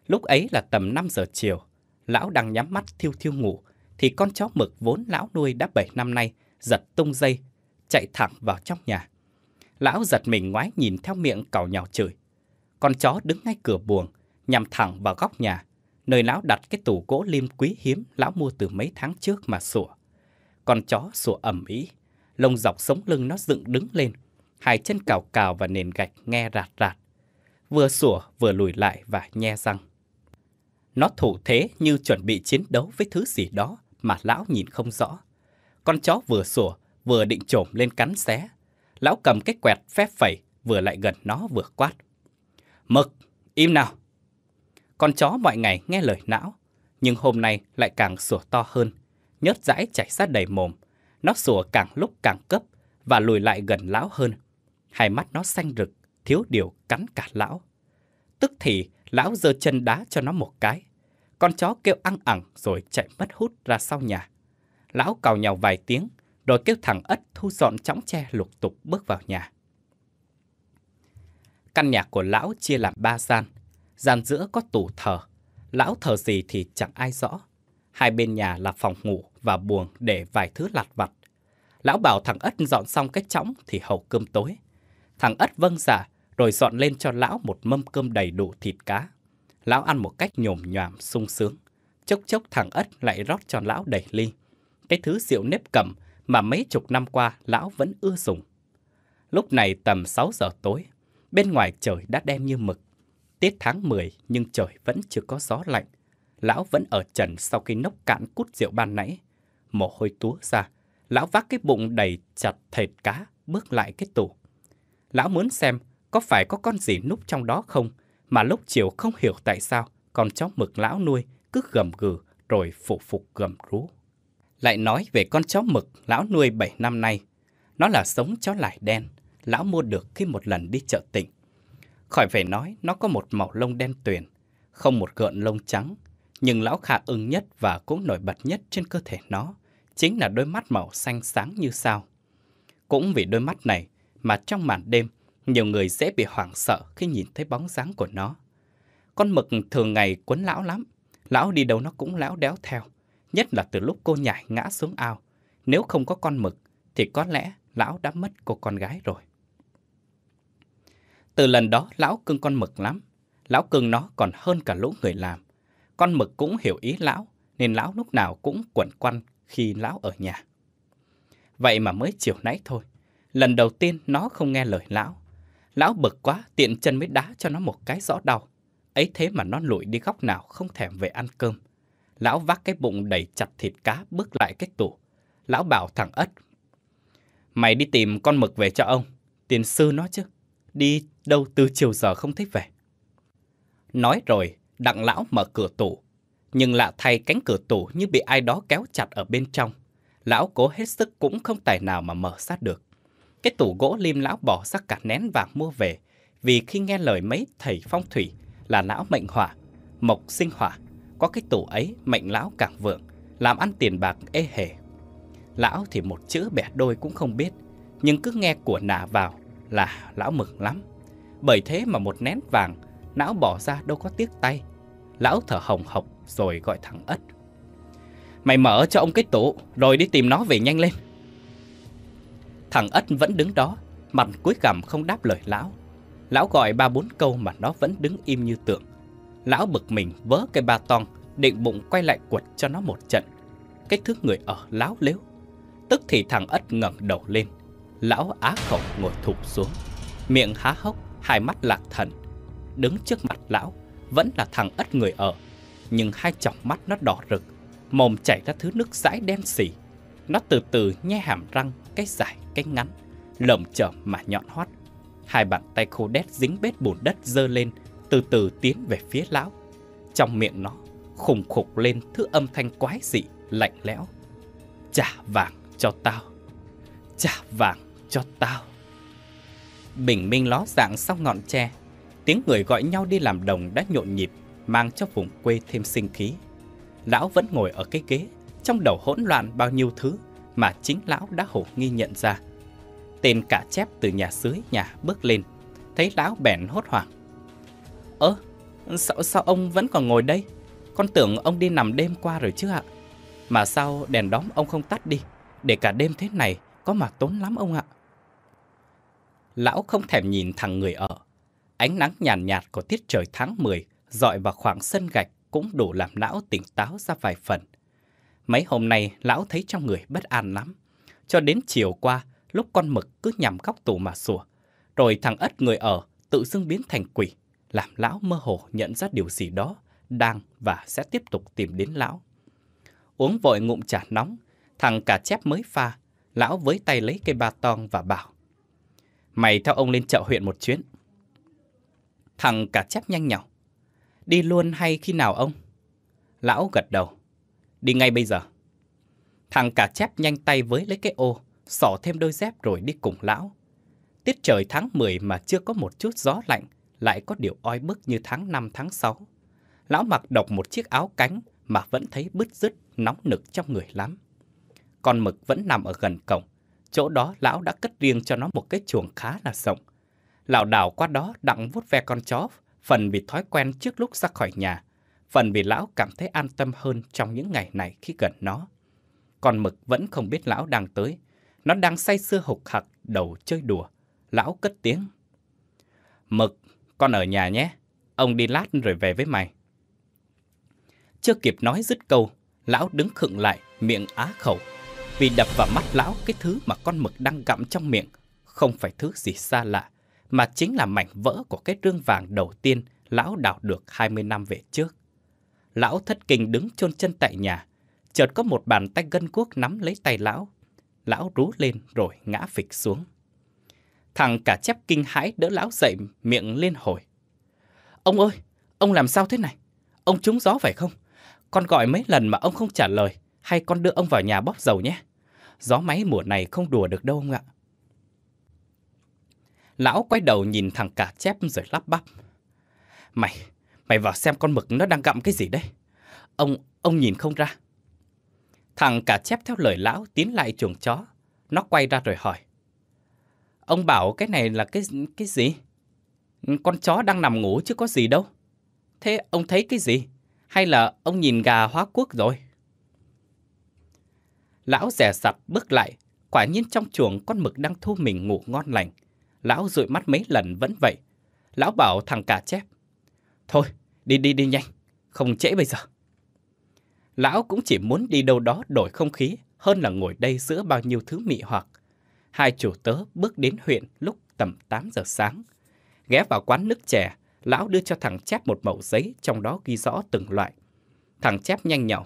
Lúc ấy là tầm 5 giờ chiều, lão đang nhắm mắt thiêu thiêu ngủ, thì con chó mực vốn lão nuôi đã 7 năm nay giật tung dây, chạy thẳng vào trong nhà. Lão giật mình ngoái nhìn theo miệng cào nhào chửi. Con chó đứng ngay cửa buồng, nhằm thẳng vào góc nhà, nơi lão đặt cái tủ gỗ lim quý hiếm lão mua từ mấy tháng trước mà sủa. Con chó sủa ầm ý, lông dọc sống lưng nó dựng đứng lên, hai chân cào cào và nền gạch nghe rạt rạt. Vừa sủa vừa lùi lại và nhe răng. Nó thủ thế như chuẩn bị chiến đấu với thứ gì đó mà lão nhìn không rõ. Con chó vừa sủa vừa định trồm lên cắn xé. Lão cầm cái quẹt phép phẩy vừa lại gần nó vừa quát. Mực, im nào, con chó mọi ngày nghe lời não, nhưng hôm nay lại càng sủa to hơn, nhớt dãi chảy sát đầy mồm. Nó sủa càng lúc càng cấp và lùi lại gần lão hơn. Hai mắt nó xanh rực, thiếu điều cắn cả lão. Tức thì lão giơ chân đá cho nó một cái. Con chó kêu ăn ẳng rồi chạy mất hút ra sau nhà. Lão cào nhào vài tiếng, rồi kêu thằng Ất thu dọn chóng tre lục tục bước vào nhà. Căn nhà của lão chia làm ba gian, gian giữa có tủ thờ. Lão thờ gì thì chẳng ai rõ. Hai bên nhà là phòng ngủ và buồng để vài thứ lặt vặt. Lão bảo thằng Ất dọn xong cái chõng thì hầu cơm tối. Thằng Ất vâng dạ, rồi dọn lên cho lão một mâm cơm đầy đủ thịt cá. Lão ăn một cách nhồm nhòm sung sướng. Chốc chốc thằng Ất lại rót cho lão đầy ly. Cái thứ rượu nếp cầm mà mấy chục năm qua lão vẫn ưa dùng. Lúc này tầm 6 giờ tối, bên ngoài trời đã đen như mực. Tết tháng 10 nhưng trời vẫn chưa có gió lạnh. Lão vẫn ở trần sau khi nốc cạn cút rượu ban nãy. Mồ hôi túa ra, lão vác cái bụng đầy chặt thịt cá bước lại cái tủ. Lão muốn xem có phải có con gì núp trong đó không mà lúc chiều không hiểu tại sao con chó mực lão nuôi cứ gầm gừ rồi phụ phục gầm rú. Lại nói về con chó mực lão nuôi 7 năm nay. Nó là sống chó lải đen, lão mua được khi một lần đi chợ tỉnh Khỏi phải nói, nó có một màu lông đen tuyền, không một gợn lông trắng. Nhưng lão khả ưng nhất và cũng nổi bật nhất trên cơ thể nó chính là đôi mắt màu xanh sáng như sao. Cũng vì đôi mắt này mà trong màn đêm, nhiều người dễ bị hoảng sợ khi nhìn thấy bóng dáng của nó. Con mực thường ngày quấn lão lắm, lão đi đâu nó cũng lão đéo theo, nhất là từ lúc cô nhảy ngã xuống ao. Nếu không có con mực, thì có lẽ lão đã mất cô con gái rồi. Từ lần đó lão cưng con mực lắm, lão cưng nó còn hơn cả lũ người làm. Con mực cũng hiểu ý lão, nên lão lúc nào cũng quẩn quanh khi lão ở nhà. Vậy mà mới chiều nãy thôi, lần đầu tiên nó không nghe lời lão. Lão bực quá, tiện chân mới đá cho nó một cái rõ đau. Ấy thế mà nó lủi đi góc nào không thèm về ăn cơm. Lão vác cái bụng đầy chặt thịt cá bước lại cái tủ. Lão bảo thằng Ất. Mày đi tìm con mực về cho ông, tiền sư nó chứ đi đâu từ chiều giờ không thấy về. Nói rồi, đặng lão mở cửa tủ. Nhưng lạ thay cánh cửa tủ như bị ai đó kéo chặt ở bên trong. Lão cố hết sức cũng không tài nào mà mở sát được. Cái tủ gỗ lim lão bỏ ra cả nén vàng mua về. Vì khi nghe lời mấy thầy phong thủy là lão mệnh hỏa, mộc sinh hỏa. Có cái tủ ấy mệnh lão càng vượng, làm ăn tiền bạc ê hề. Lão thì một chữ bẻ đôi cũng không biết, nhưng cứ nghe của nà vào là lão mừng lắm. Bởi thế mà một nén vàng, lão bỏ ra đâu có tiếc tay. Lão thở hồng hộc rồi gọi thằng Ất. Mày mở cho ông cái tủ rồi đi tìm nó về nhanh lên. Thằng Ất vẫn đứng đó, mặt cuối gằm không đáp lời lão. Lão gọi ba bốn câu mà nó vẫn đứng im như tượng. Lão bực mình vớ cây ba tong, định bụng quay lại quật cho nó một trận. Cái thứ người ở láo lếu. Tức thì thằng Ất ngẩng đầu lên, Lão á khẩu ngồi thụp xuống Miệng há hốc Hai mắt lạc thần Đứng trước mặt lão Vẫn là thằng ất người ở Nhưng hai tròng mắt nó đỏ rực Mồm chảy ra thứ nước dãi đen sì. Nó từ từ nhe hàm răng Cái dài cái ngắn Lởm chởm mà nhọn hoắt Hai bàn tay khô đét dính bết bùn đất dơ lên Từ từ tiến về phía lão Trong miệng nó khùng khục lên thứ âm thanh quái dị lạnh lẽo Trả vàng cho tao Trả vàng cho tao. Bình minh ló dạng sau ngọn tre, tiếng người gọi nhau đi làm đồng đã nhộn nhịp, mang cho vùng quê thêm sinh khí. Lão vẫn ngồi ở cái ghế, trong đầu hỗn loạn bao nhiêu thứ mà chính lão đã hổ nghi nhận ra. Tên cả chép từ nhà dưới nhà bước lên, thấy lão bèn hốt hoảng. Ơ, sao, sao ông vẫn còn ngồi đây? Con tưởng ông đi nằm đêm qua rồi chứ ạ. Mà sao đèn đóm ông không tắt đi? Để cả đêm thế này có mà tốn lắm ông ạ lão không thèm nhìn thằng người ở. Ánh nắng nhàn nhạt, của tiết trời tháng 10 dọi vào khoảng sân gạch cũng đủ làm lão tỉnh táo ra vài phần. Mấy hôm nay lão thấy trong người bất an lắm. Cho đến chiều qua, lúc con mực cứ nhằm góc tủ mà sủa. Rồi thằng ất người ở tự dưng biến thành quỷ, làm lão mơ hồ nhận ra điều gì đó đang và sẽ tiếp tục tìm đến lão. Uống vội ngụm trà nóng, thằng cà chép mới pha, lão với tay lấy cây ba tong và bảo mày theo ông lên chợ huyện một chuyến. Thằng cả chép nhanh nhỏ. Đi luôn hay khi nào ông? Lão gật đầu. Đi ngay bây giờ. Thằng cả chép nhanh tay với lấy cái ô, xỏ thêm đôi dép rồi đi cùng lão. Tiết trời tháng 10 mà chưa có một chút gió lạnh, lại có điều oi bức như tháng 5 tháng 6. Lão mặc độc một chiếc áo cánh mà vẫn thấy bứt rứt, nóng nực trong người lắm. Con mực vẫn nằm ở gần cổng, chỗ đó lão đã cất riêng cho nó một cái chuồng khá là rộng. Lão đảo qua đó đặng vuốt ve con chó, phần vì thói quen trước lúc ra khỏi nhà, phần vì lão cảm thấy an tâm hơn trong những ngày này khi gần nó. Con mực vẫn không biết lão đang tới, nó đang say sưa hục hặc đầu chơi đùa. Lão cất tiếng. Mực, con ở nhà nhé, ông đi lát rồi về với mày. Chưa kịp nói dứt câu, lão đứng khựng lại, miệng á khẩu vì đập vào mắt lão cái thứ mà con mực đang gặm trong miệng không phải thứ gì xa lạ, mà chính là mảnh vỡ của cái rương vàng đầu tiên lão đào được 20 năm về trước. Lão thất kinh đứng chôn chân tại nhà, chợt có một bàn tay gân cuốc nắm lấy tay lão. Lão rú lên rồi ngã phịch xuống. Thằng cả chép kinh hãi đỡ lão dậy miệng lên hồi. Ông ơi, ông làm sao thế này? Ông trúng gió phải không? Con gọi mấy lần mà ông không trả lời, hay con đưa ông vào nhà bóp dầu nhé gió máy mùa này không đùa được đâu ông ạ. Lão quay đầu nhìn thằng cả chép rồi lắp bắp. Mày, mày vào xem con mực nó đang gặm cái gì đấy. Ông, ông nhìn không ra. Thằng cả chép theo lời lão tiến lại chuồng chó. Nó quay ra rồi hỏi. Ông bảo cái này là cái cái gì? Con chó đang nằm ngủ chứ có gì đâu. Thế ông thấy cái gì? Hay là ông nhìn gà hóa quốc rồi? Lão dè sặt bước lại, quả nhiên trong chuồng con mực đang thu mình ngủ ngon lành. Lão dụi mắt mấy lần vẫn vậy. Lão bảo thằng cả chép. Thôi, đi đi đi nhanh, không trễ bây giờ. Lão cũng chỉ muốn đi đâu đó đổi không khí hơn là ngồi đây giữa bao nhiêu thứ mị hoặc. Hai chủ tớ bước đến huyện lúc tầm 8 giờ sáng. Ghé vào quán nước chè, lão đưa cho thằng chép một mẩu giấy trong đó ghi rõ từng loại. Thằng chép nhanh nhậu.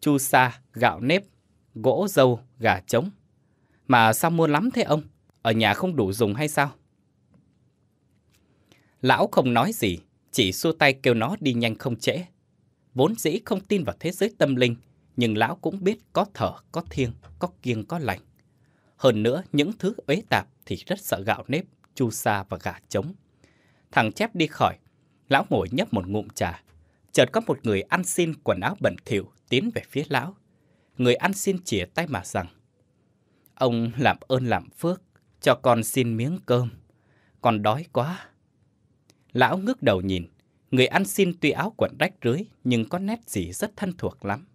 Chu sa, gạo nếp, gỗ dâu, gà trống. Mà sao mua lắm thế ông? Ở nhà không đủ dùng hay sao? Lão không nói gì, chỉ xua tay kêu nó đi nhanh không trễ. Vốn dĩ không tin vào thế giới tâm linh, nhưng lão cũng biết có thở, có thiêng, có kiêng, có lành. Hơn nữa, những thứ uế tạp thì rất sợ gạo nếp, chu sa và gà trống. Thằng chép đi khỏi, lão ngồi nhấp một ngụm trà. Chợt có một người ăn xin quần áo bẩn thỉu tiến về phía lão, người ăn xin chìa tay mà rằng Ông làm ơn làm phước, cho con xin miếng cơm, con đói quá. Lão ngước đầu nhìn, người ăn xin tuy áo quần rách rưới nhưng có nét gì rất thân thuộc lắm.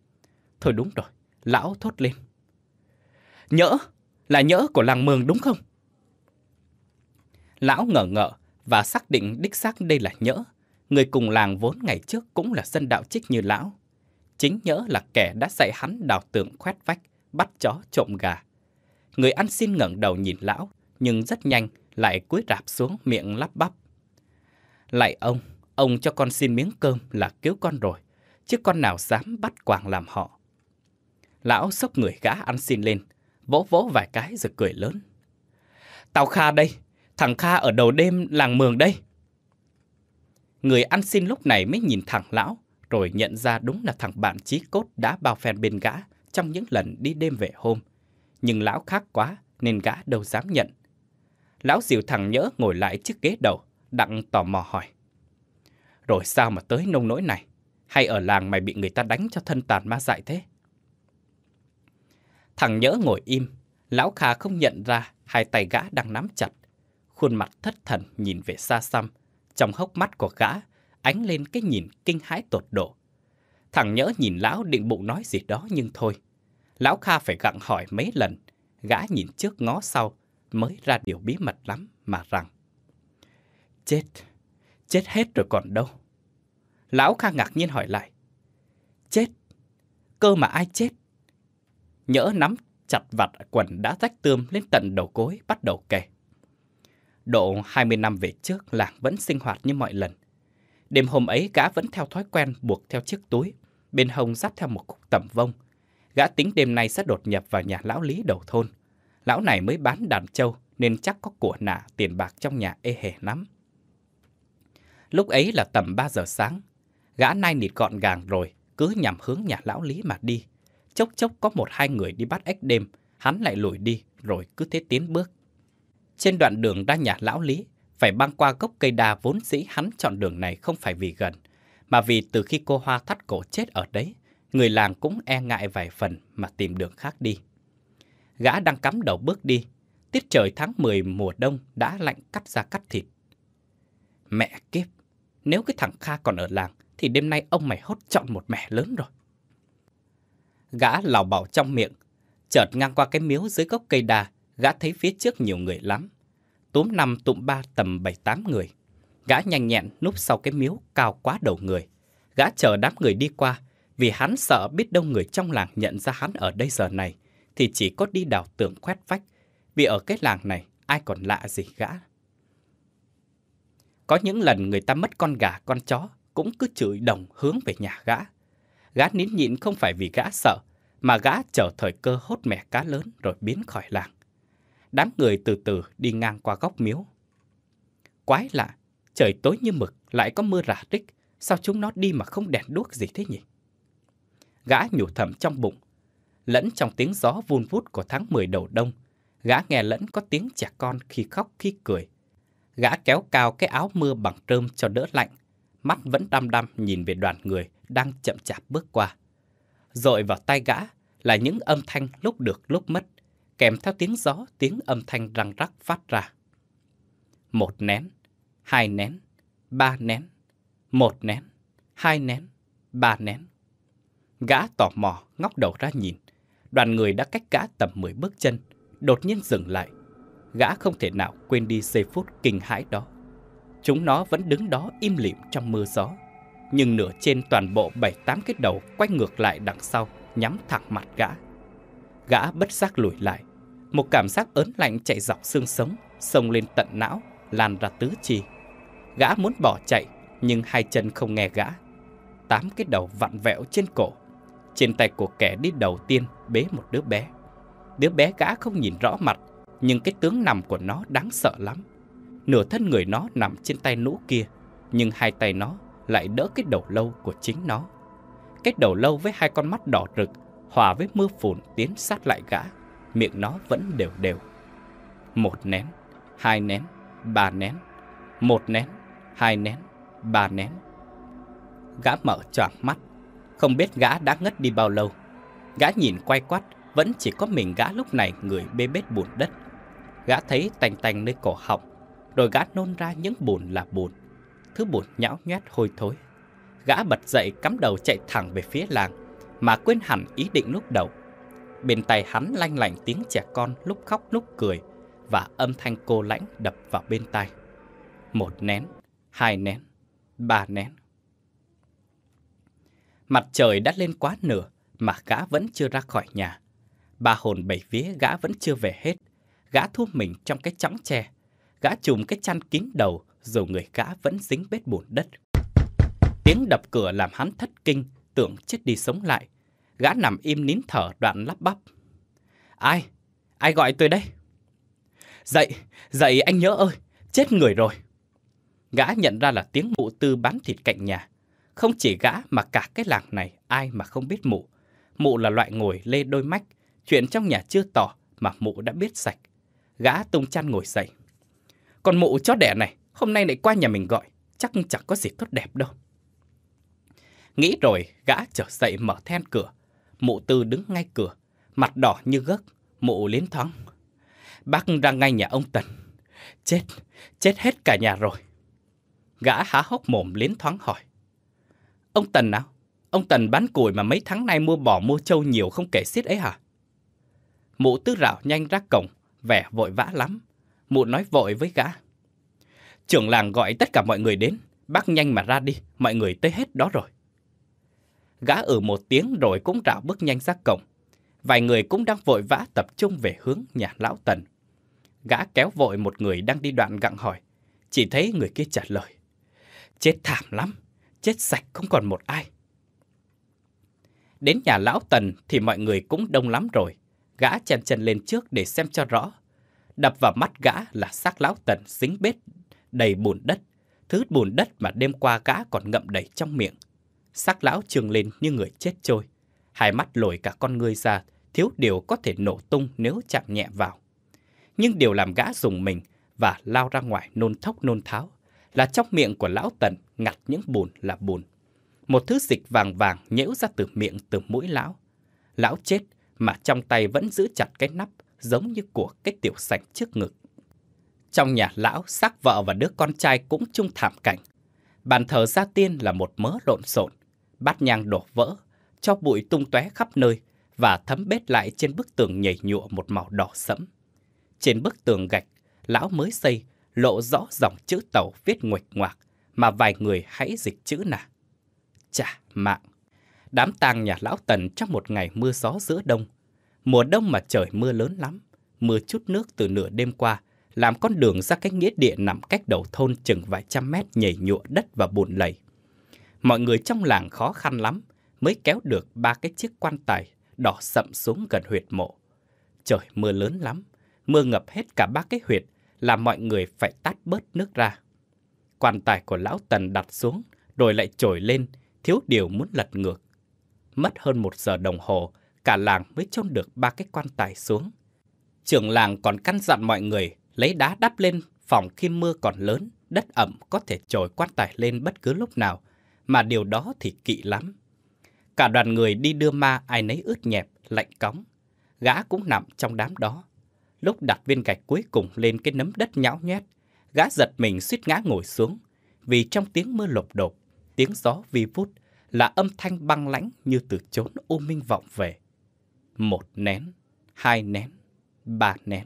Thôi đúng rồi, lão thốt lên. Nhỡ, là nhỡ của làng mường đúng không? Lão ngờ ngợ và xác định đích xác đây là nhỡ. Người cùng làng vốn ngày trước cũng là dân đạo trích như lão chính nhỡ là kẻ đã dạy hắn đào tường khoét vách, bắt chó trộm gà. Người ăn xin ngẩng đầu nhìn lão, nhưng rất nhanh lại cúi rạp xuống miệng lắp bắp. Lại ông, ông cho con xin miếng cơm là cứu con rồi, chứ con nào dám bắt quàng làm họ. Lão sốc người gã ăn xin lên, vỗ vỗ vài cái rồi cười lớn. tào Kha đây, thằng Kha ở đầu đêm làng mường đây. Người ăn xin lúc này mới nhìn thẳng lão, rồi nhận ra đúng là thằng bạn chí cốt đã bao phen bên gã trong những lần đi đêm về hôm. Nhưng lão khác quá nên gã đâu dám nhận. Lão dìu thằng nhỡ ngồi lại chiếc ghế đầu, đặng tò mò hỏi. Rồi sao mà tới nông nỗi này? Hay ở làng mày bị người ta đánh cho thân tàn ma dại thế? Thằng nhỡ ngồi im, lão khà không nhận ra hai tay gã đang nắm chặt. Khuôn mặt thất thần nhìn về xa xăm, trong hốc mắt của gã ánh lên cái nhìn kinh hãi tột độ. Thằng nhỡ nhìn lão định bụng nói gì đó nhưng thôi. Lão Kha phải gặng hỏi mấy lần, gã nhìn trước ngó sau mới ra điều bí mật lắm mà rằng. Chết, chết hết rồi còn đâu. Lão Kha ngạc nhiên hỏi lại. Chết, cơ mà ai chết? Nhỡ nắm chặt vặt quần đã rách tươm lên tận đầu cối bắt đầu kể. Độ 20 năm về trước làng vẫn sinh hoạt như mọi lần. Đêm hôm ấy gã vẫn theo thói quen buộc theo chiếc túi, bên hông dắt theo một cục tẩm vông. Gã tính đêm nay sẽ đột nhập vào nhà lão Lý đầu thôn. Lão này mới bán đàn trâu nên chắc có của nả tiền bạc trong nhà ê hề lắm. Lúc ấy là tầm 3 giờ sáng, gã nay nịt gọn gàng rồi, cứ nhằm hướng nhà lão Lý mà đi. Chốc chốc có một hai người đi bắt ếch đêm, hắn lại lùi đi rồi cứ thế tiến bước. Trên đoạn đường ra nhà lão Lý, phải băng qua gốc cây đa vốn dĩ hắn chọn đường này không phải vì gần, mà vì từ khi cô Hoa thắt cổ chết ở đấy, người làng cũng e ngại vài phần mà tìm đường khác đi. Gã đang cắm đầu bước đi, tiết trời tháng 10 mùa đông đã lạnh cắt ra cắt thịt. Mẹ kiếp, nếu cái thằng Kha còn ở làng thì đêm nay ông mày hốt chọn một mẹ lớn rồi. Gã lào bảo trong miệng, chợt ngang qua cái miếu dưới gốc cây đà, gã thấy phía trước nhiều người lắm, túm năm tụm ba tầm bảy tám người. Gã nhanh nhẹn núp sau cái miếu cao quá đầu người. Gã chờ đám người đi qua, vì hắn sợ biết đâu người trong làng nhận ra hắn ở đây giờ này, thì chỉ có đi đào tường khoét vách, vì ở cái làng này ai còn lạ gì gã. Có những lần người ta mất con gà, con chó, cũng cứ chửi đồng hướng về nhà gã. Gã nín nhịn không phải vì gã sợ, mà gã chờ thời cơ hốt mẹ cá lớn rồi biến khỏi làng đám người từ từ đi ngang qua góc miếu. Quái lạ, trời tối như mực lại có mưa rả rích, sao chúng nó đi mà không đèn đuốc gì thế nhỉ? Gã nhủ thầm trong bụng, lẫn trong tiếng gió vun vút của tháng 10 đầu đông, gã nghe lẫn có tiếng trẻ con khi khóc khi cười. Gã kéo cao cái áo mưa bằng trơm cho đỡ lạnh, mắt vẫn đăm đăm nhìn về đoàn người đang chậm chạp bước qua. Rồi vào tay gã là những âm thanh lúc được lúc mất, kèm theo tiếng gió, tiếng âm thanh răng rắc phát ra. Một nén, hai nén, ba nén, một nén, hai nén, ba nén. Gã tò mò ngóc đầu ra nhìn, đoàn người đã cách gã tầm 10 bước chân, đột nhiên dừng lại. Gã không thể nào quên đi giây phút kinh hãi đó. Chúng nó vẫn đứng đó im lìm trong mưa gió, nhưng nửa trên toàn bộ bảy tám cái đầu quay ngược lại đằng sau, nhắm thẳng mặt gã. Gã bất giác lùi lại. Một cảm giác ớn lạnh chạy dọc xương sống, sông lên tận não, lan ra tứ chi. Gã muốn bỏ chạy, nhưng hai chân không nghe gã. Tám cái đầu vặn vẹo trên cổ. Trên tay của kẻ đi đầu tiên bế một đứa bé. Đứa bé gã không nhìn rõ mặt, nhưng cái tướng nằm của nó đáng sợ lắm. Nửa thân người nó nằm trên tay nũ kia, nhưng hai tay nó lại đỡ cái đầu lâu của chính nó. Cái đầu lâu với hai con mắt đỏ rực hòa với mưa phùn tiến sát lại gã, miệng nó vẫn đều đều. Một nén, hai nén, ba nén, một nén, hai nén, ba nén. Gã mở tròn mắt, không biết gã đã ngất đi bao lâu. Gã nhìn quay quát, vẫn chỉ có mình gã lúc này người bê bết bùn đất. Gã thấy tành tành nơi cổ họng, rồi gã nôn ra những bùn là bùn, thứ bùn nhão nhét hôi thối. Gã bật dậy cắm đầu chạy thẳng về phía làng, mà quên hẳn ý định lúc đầu. Bên tay hắn lanh lảnh tiếng trẻ con lúc khóc lúc cười và âm thanh cô lãnh đập vào bên tai. Một nén, hai nén, ba nén. Mặt trời đã lên quá nửa mà gã vẫn chưa ra khỏi nhà. Ba hồn bảy vía gã vẫn chưa về hết. Gã thu mình trong cái chõng tre. Gã chùm cái chăn kín đầu dù người gã vẫn dính bết bùn đất. Tiếng đập cửa làm hắn thất kinh, tưởng chết đi sống lại. Gã nằm im nín thở đoạn lắp bắp. Ai? Ai gọi tôi đây? Dậy, dậy anh nhớ ơi, chết người rồi. Gã nhận ra là tiếng mụ tư bán thịt cạnh nhà. Không chỉ gã mà cả cái làng này ai mà không biết mụ. Mụ là loại ngồi lê đôi mách, chuyện trong nhà chưa tỏ mà mụ đã biết sạch. Gã tung chăn ngồi dậy. Còn mụ chó đẻ này, hôm nay lại qua nhà mình gọi, chắc chẳng có gì tốt đẹp đâu. Nghĩ rồi, gã trở dậy mở then cửa, mụ tư đứng ngay cửa, mặt đỏ như gấc, mụ liến thoáng. Bác ra ngay nhà ông Tần. Chết, chết hết cả nhà rồi. Gã há hốc mồm liến thoáng hỏi. Ông Tần nào? Ông Tần bán củi mà mấy tháng nay mua bò mua trâu nhiều không kể xiết ấy hả? Mụ tứ rảo nhanh ra cổng, vẻ vội vã lắm. Mụ nói vội với gã. Trưởng làng gọi tất cả mọi người đến, bác nhanh mà ra đi, mọi người tới hết đó rồi. Gã ở ừ một tiếng rồi cũng rảo bước nhanh ra cổng. Vài người cũng đang vội vã tập trung về hướng nhà lão Tần. Gã kéo vội một người đang đi đoạn gặng hỏi. Chỉ thấy người kia trả lời. Chết thảm lắm, chết sạch không còn một ai. Đến nhà lão Tần thì mọi người cũng đông lắm rồi. Gã chen chân lên trước để xem cho rõ. Đập vào mắt gã là xác lão Tần dính bết đầy bùn đất. Thứ bùn đất mà đêm qua gã còn ngậm đầy trong miệng. Sắc lão trường lên như người chết trôi. Hai mắt lồi cả con ngươi ra, thiếu điều có thể nổ tung nếu chạm nhẹ vào. Nhưng điều làm gã dùng mình và lao ra ngoài nôn thốc nôn tháo là trong miệng của lão tần ngặt những bùn là bùn. Một thứ dịch vàng vàng nhễu ra từ miệng từ mũi lão. Lão chết mà trong tay vẫn giữ chặt cái nắp giống như của cái tiểu sành trước ngực. Trong nhà lão, xác vợ và đứa con trai cũng chung thảm cảnh. Bàn thờ gia tiên là một mớ lộn xộn, Bát nhang đổ vỡ, cho bụi tung tóe khắp nơi và thấm bết lại trên bức tường nhảy nhụa một màu đỏ sẫm. Trên bức tường gạch, lão mới xây, lộ rõ dòng chữ tàu viết nguệch ngoạc mà vài người hãy dịch chữ nà. Chả mạng! Đám tang nhà lão Tần trong một ngày mưa gió giữa đông. Mùa đông mà trời mưa lớn lắm, mưa chút nước từ nửa đêm qua, làm con đường ra cái nghĩa địa nằm cách đầu thôn chừng vài trăm mét nhảy nhụa đất và bùn lầy mọi người trong làng khó khăn lắm mới kéo được ba cái chiếc quan tài đỏ sậm xuống gần huyệt mộ. Trời mưa lớn lắm, mưa ngập hết cả ba cái huyệt làm mọi người phải tát bớt nước ra. Quan tài của lão Tần đặt xuống rồi lại trồi lên, thiếu điều muốn lật ngược. Mất hơn một giờ đồng hồ, cả làng mới chôn được ba cái quan tài xuống. Trưởng làng còn căn dặn mọi người lấy đá đắp lên phòng khi mưa còn lớn, đất ẩm có thể trồi quan tài lên bất cứ lúc nào mà điều đó thì kỵ lắm. Cả đoàn người đi đưa ma ai nấy ướt nhẹp, lạnh cóng. Gã cũng nằm trong đám đó. Lúc đặt viên gạch cuối cùng lên cái nấm đất nhão nhét, gã giật mình suýt ngã ngồi xuống. Vì trong tiếng mưa lộp đột, tiếng gió vi vút là âm thanh băng lãnh như từ chốn ô minh vọng về. Một nén, hai nén, ba nén.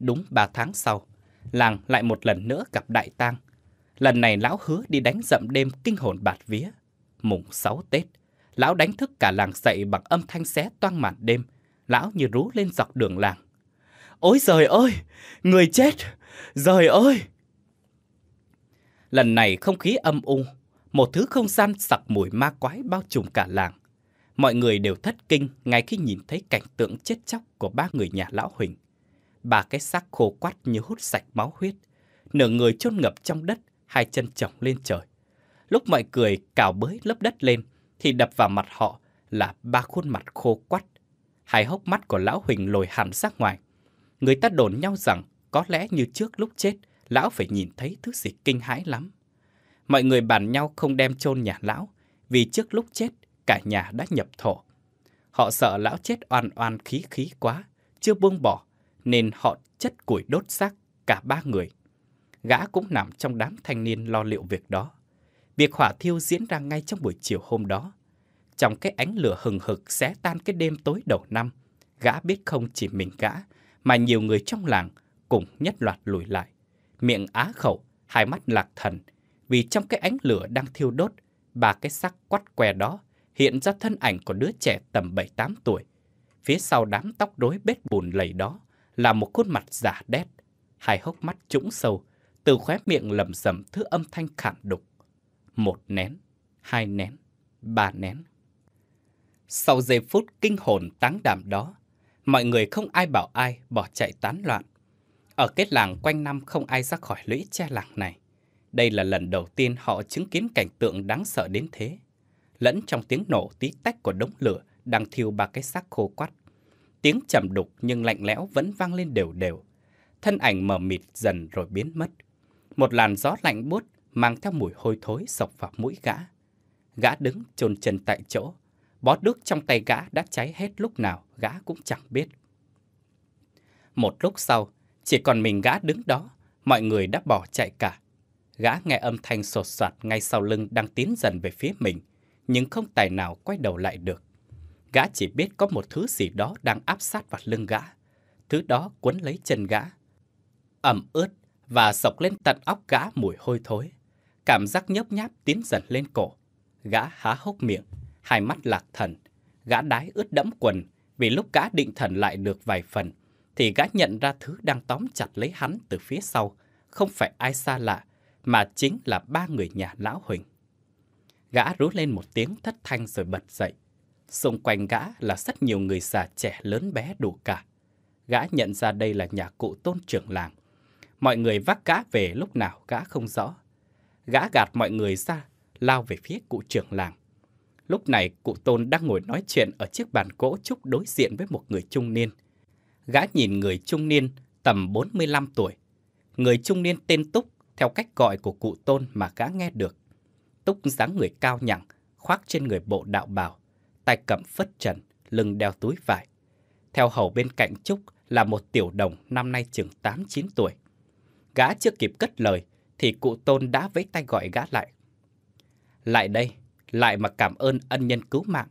Đúng ba tháng sau, làng lại một lần nữa gặp đại tang Lần này lão hứa đi đánh dậm đêm kinh hồn bạt vía. Mùng 6 Tết, lão đánh thức cả làng dậy bằng âm thanh xé toang màn đêm. Lão như rú lên dọc đường làng. Ôi trời ơi, người chết, giời ơi. Lần này không khí âm u, một thứ không gian sặc mùi ma quái bao trùm cả làng. Mọi người đều thất kinh ngay khi nhìn thấy cảnh tượng chết chóc của ba người nhà lão Huỳnh. Ba cái xác khô quắt như hút sạch máu huyết, nửa người chôn ngập trong đất, hai chân chồng lên trời. Lúc mọi cười cào bới lớp đất lên, thì đập vào mặt họ là ba khuôn mặt khô quắt. Hai hốc mắt của lão Huỳnh lồi hẳn ra ngoài. Người ta đồn nhau rằng có lẽ như trước lúc chết, lão phải nhìn thấy thứ gì kinh hãi lắm. Mọi người bàn nhau không đem chôn nhà lão, vì trước lúc chết, cả nhà đã nhập thổ. Họ sợ lão chết oan oan khí khí quá, chưa buông bỏ, nên họ chất củi đốt xác cả ba người gã cũng nằm trong đám thanh niên lo liệu việc đó. Việc hỏa thiêu diễn ra ngay trong buổi chiều hôm đó. Trong cái ánh lửa hừng hực xé tan cái đêm tối đầu năm, gã biết không chỉ mình gã, mà nhiều người trong làng cũng nhất loạt lùi lại. Miệng á khẩu, hai mắt lạc thần, vì trong cái ánh lửa đang thiêu đốt, ba cái xác quắt què đó hiện ra thân ảnh của đứa trẻ tầm 7-8 tuổi. Phía sau đám tóc rối bết bùn lầy đó là một khuôn mặt giả đét, hai hốc mắt trũng sâu, từ khóe miệng lầm sầm thứ âm thanh khảm đục. Một nén, hai nén, ba nén. Sau giây phút kinh hồn táng đảm đó, mọi người không ai bảo ai bỏ chạy tán loạn. Ở kết làng quanh năm không ai ra khỏi lũy che làng này. Đây là lần đầu tiên họ chứng kiến cảnh tượng đáng sợ đến thế. Lẫn trong tiếng nổ tí tách của đống lửa đang thiêu ba cái xác khô quắt. Tiếng trầm đục nhưng lạnh lẽo vẫn vang lên đều đều. Thân ảnh mờ mịt dần rồi biến mất. Một làn gió lạnh buốt mang theo mùi hôi thối sộc vào mũi gã. Gã đứng chôn chân tại chỗ, bó đuốc trong tay gã đã cháy hết lúc nào gã cũng chẳng biết. Một lúc sau, chỉ còn mình gã đứng đó, mọi người đã bỏ chạy cả. Gã nghe âm thanh sột soạt ngay sau lưng đang tiến dần về phía mình, nhưng không tài nào quay đầu lại được. Gã chỉ biết có một thứ gì đó đang áp sát vào lưng gã. Thứ đó cuốn lấy chân gã. Ẩm ướt, và sộc lên tận óc gã mùi hôi thối. Cảm giác nhấp nháp tiến dần lên cổ. Gã há hốc miệng, hai mắt lạc thần. Gã đái ướt đẫm quần vì lúc gã định thần lại được vài phần thì gã nhận ra thứ đang tóm chặt lấy hắn từ phía sau. Không phải ai xa lạ, mà chính là ba người nhà lão Huỳnh. Gã rú lên một tiếng thất thanh rồi bật dậy. Xung quanh gã là rất nhiều người già trẻ lớn bé đủ cả. Gã nhận ra đây là nhà cụ tôn trưởng làng mọi người vác gã về lúc nào gã không rõ. Gã gạt mọi người ra, lao về phía cụ trưởng làng. Lúc này cụ Tôn đang ngồi nói chuyện ở chiếc bàn gỗ trúc đối diện với một người trung niên. Gã nhìn người trung niên tầm 45 tuổi. Người trung niên tên Túc theo cách gọi của cụ Tôn mà gã nghe được. Túc dáng người cao nhẳng, khoác trên người bộ đạo bào, tay cầm phất trần, lưng đeo túi vải. Theo hầu bên cạnh Trúc là một tiểu đồng năm nay chừng 8-9 tuổi. Gã chưa kịp cất lời, thì cụ tôn đã vẫy tay gọi gã lại. Lại đây, lại mà cảm ơn ân nhân cứu mạng.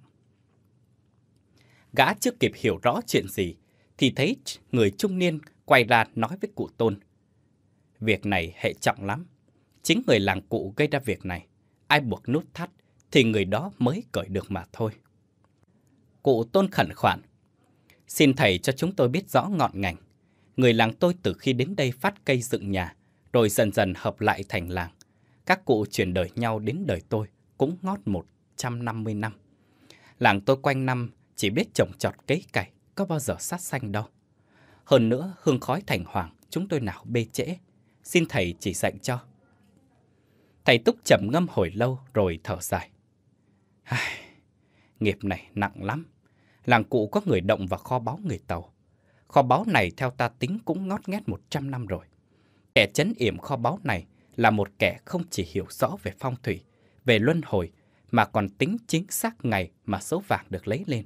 Gã chưa kịp hiểu rõ chuyện gì, thì thấy người trung niên quay ra nói với cụ tôn. Việc này hệ trọng lắm. Chính người làng cụ gây ra việc này. Ai buộc nút thắt thì người đó mới cởi được mà thôi. Cụ tôn khẩn khoản. Xin thầy cho chúng tôi biết rõ ngọn ngành. Người làng tôi từ khi đến đây phát cây dựng nhà, rồi dần dần hợp lại thành làng. Các cụ chuyển đời nhau đến đời tôi cũng ngót 150 năm. Làng tôi quanh năm chỉ biết trồng trọt cấy cày, có bao giờ sát xanh đâu. Hơn nữa, hương khói thành hoàng, chúng tôi nào bê trễ. Xin thầy chỉ dạy cho. Thầy Túc trầm ngâm hồi lâu rồi thở dài. Ai, nghiệp này nặng lắm. Làng cụ có người động vào kho báu người Tàu. Kho báu này theo ta tính cũng ngót nghét 100 năm rồi. Kẻ chấn yểm kho báu này là một kẻ không chỉ hiểu rõ về phong thủy, về luân hồi, mà còn tính chính xác ngày mà số vàng được lấy lên.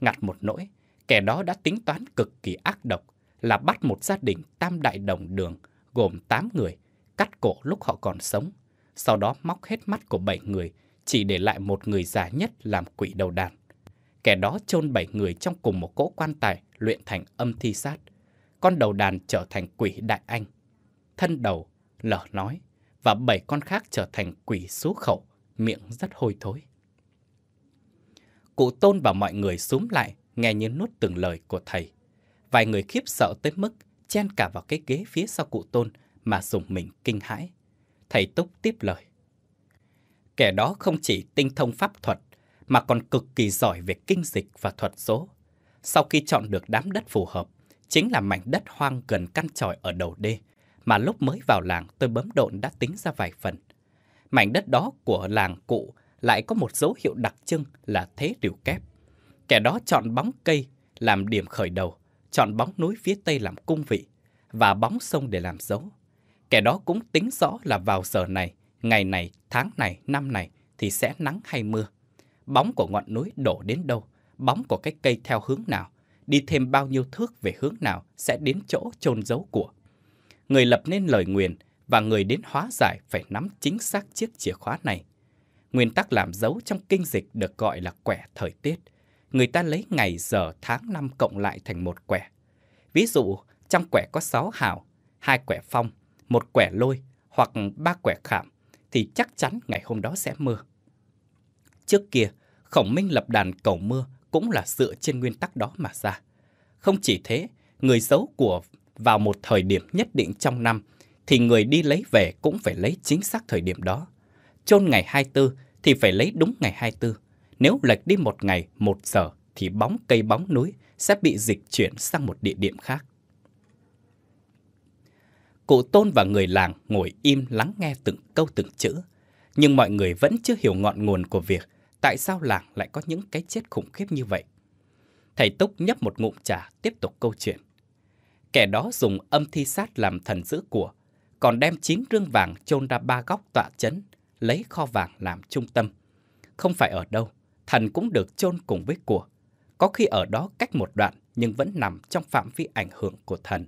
Ngặt một nỗi, kẻ đó đã tính toán cực kỳ ác độc là bắt một gia đình tam đại đồng đường gồm 8 người, cắt cổ lúc họ còn sống, sau đó móc hết mắt của 7 người, chỉ để lại một người già nhất làm quỷ đầu đàn. Kẻ đó chôn 7 người trong cùng một cỗ quan tài luyện thành âm thi sát, con đầu đàn trở thành quỷ đại anh, thân đầu, lở nói, và bảy con khác trở thành quỷ số khẩu, miệng rất hôi thối. Cụ Tôn và mọi người súm lại, nghe như nuốt từng lời của thầy. Vài người khiếp sợ tới mức chen cả vào cái ghế phía sau cụ Tôn mà dùng mình kinh hãi. Thầy Túc tiếp lời. Kẻ đó không chỉ tinh thông pháp thuật, mà còn cực kỳ giỏi về kinh dịch và thuật số. Sau khi chọn được đám đất phù hợp, chính là mảnh đất hoang gần căn tròi ở đầu đê, mà lúc mới vào làng tôi bấm độn đã tính ra vài phần. Mảnh đất đó của làng cụ lại có một dấu hiệu đặc trưng là thế điều kép. Kẻ đó chọn bóng cây làm điểm khởi đầu, chọn bóng núi phía tây làm cung vị và bóng sông để làm dấu. Kẻ đó cũng tính rõ là vào giờ này, ngày này, tháng này, năm này thì sẽ nắng hay mưa. Bóng của ngọn núi đổ đến đâu bóng của cái cây theo hướng nào, đi thêm bao nhiêu thước về hướng nào sẽ đến chỗ chôn dấu của. Người lập nên lời nguyền và người đến hóa giải phải nắm chính xác chiếc chìa khóa này. Nguyên tắc làm dấu trong kinh dịch được gọi là quẻ thời tiết. Người ta lấy ngày, giờ, tháng, năm cộng lại thành một quẻ. Ví dụ, trong quẻ có 6 hào, hai quẻ phong, một quẻ lôi hoặc ba quẻ khảm thì chắc chắn ngày hôm đó sẽ mưa. Trước kia, Khổng Minh lập đàn cầu mưa cũng là dựa trên nguyên tắc đó mà ra. Không chỉ thế, người xấu của vào một thời điểm nhất định trong năm thì người đi lấy về cũng phải lấy chính xác thời điểm đó. Chôn ngày 24 thì phải lấy đúng ngày 24. Nếu lệch đi một ngày, một giờ thì bóng cây bóng núi sẽ bị dịch chuyển sang một địa điểm khác. Cụ Tôn và người làng ngồi im lắng nghe từng câu từng chữ, nhưng mọi người vẫn chưa hiểu ngọn nguồn của việc tại sao làng lại có những cái chết khủng khiếp như vậy. Thầy Túc nhấp một ngụm trà tiếp tục câu chuyện. Kẻ đó dùng âm thi sát làm thần giữ của, còn đem chín rương vàng chôn ra ba góc tọa chấn, lấy kho vàng làm trung tâm. Không phải ở đâu, thần cũng được chôn cùng với của. Có khi ở đó cách một đoạn nhưng vẫn nằm trong phạm vi ảnh hưởng của thần.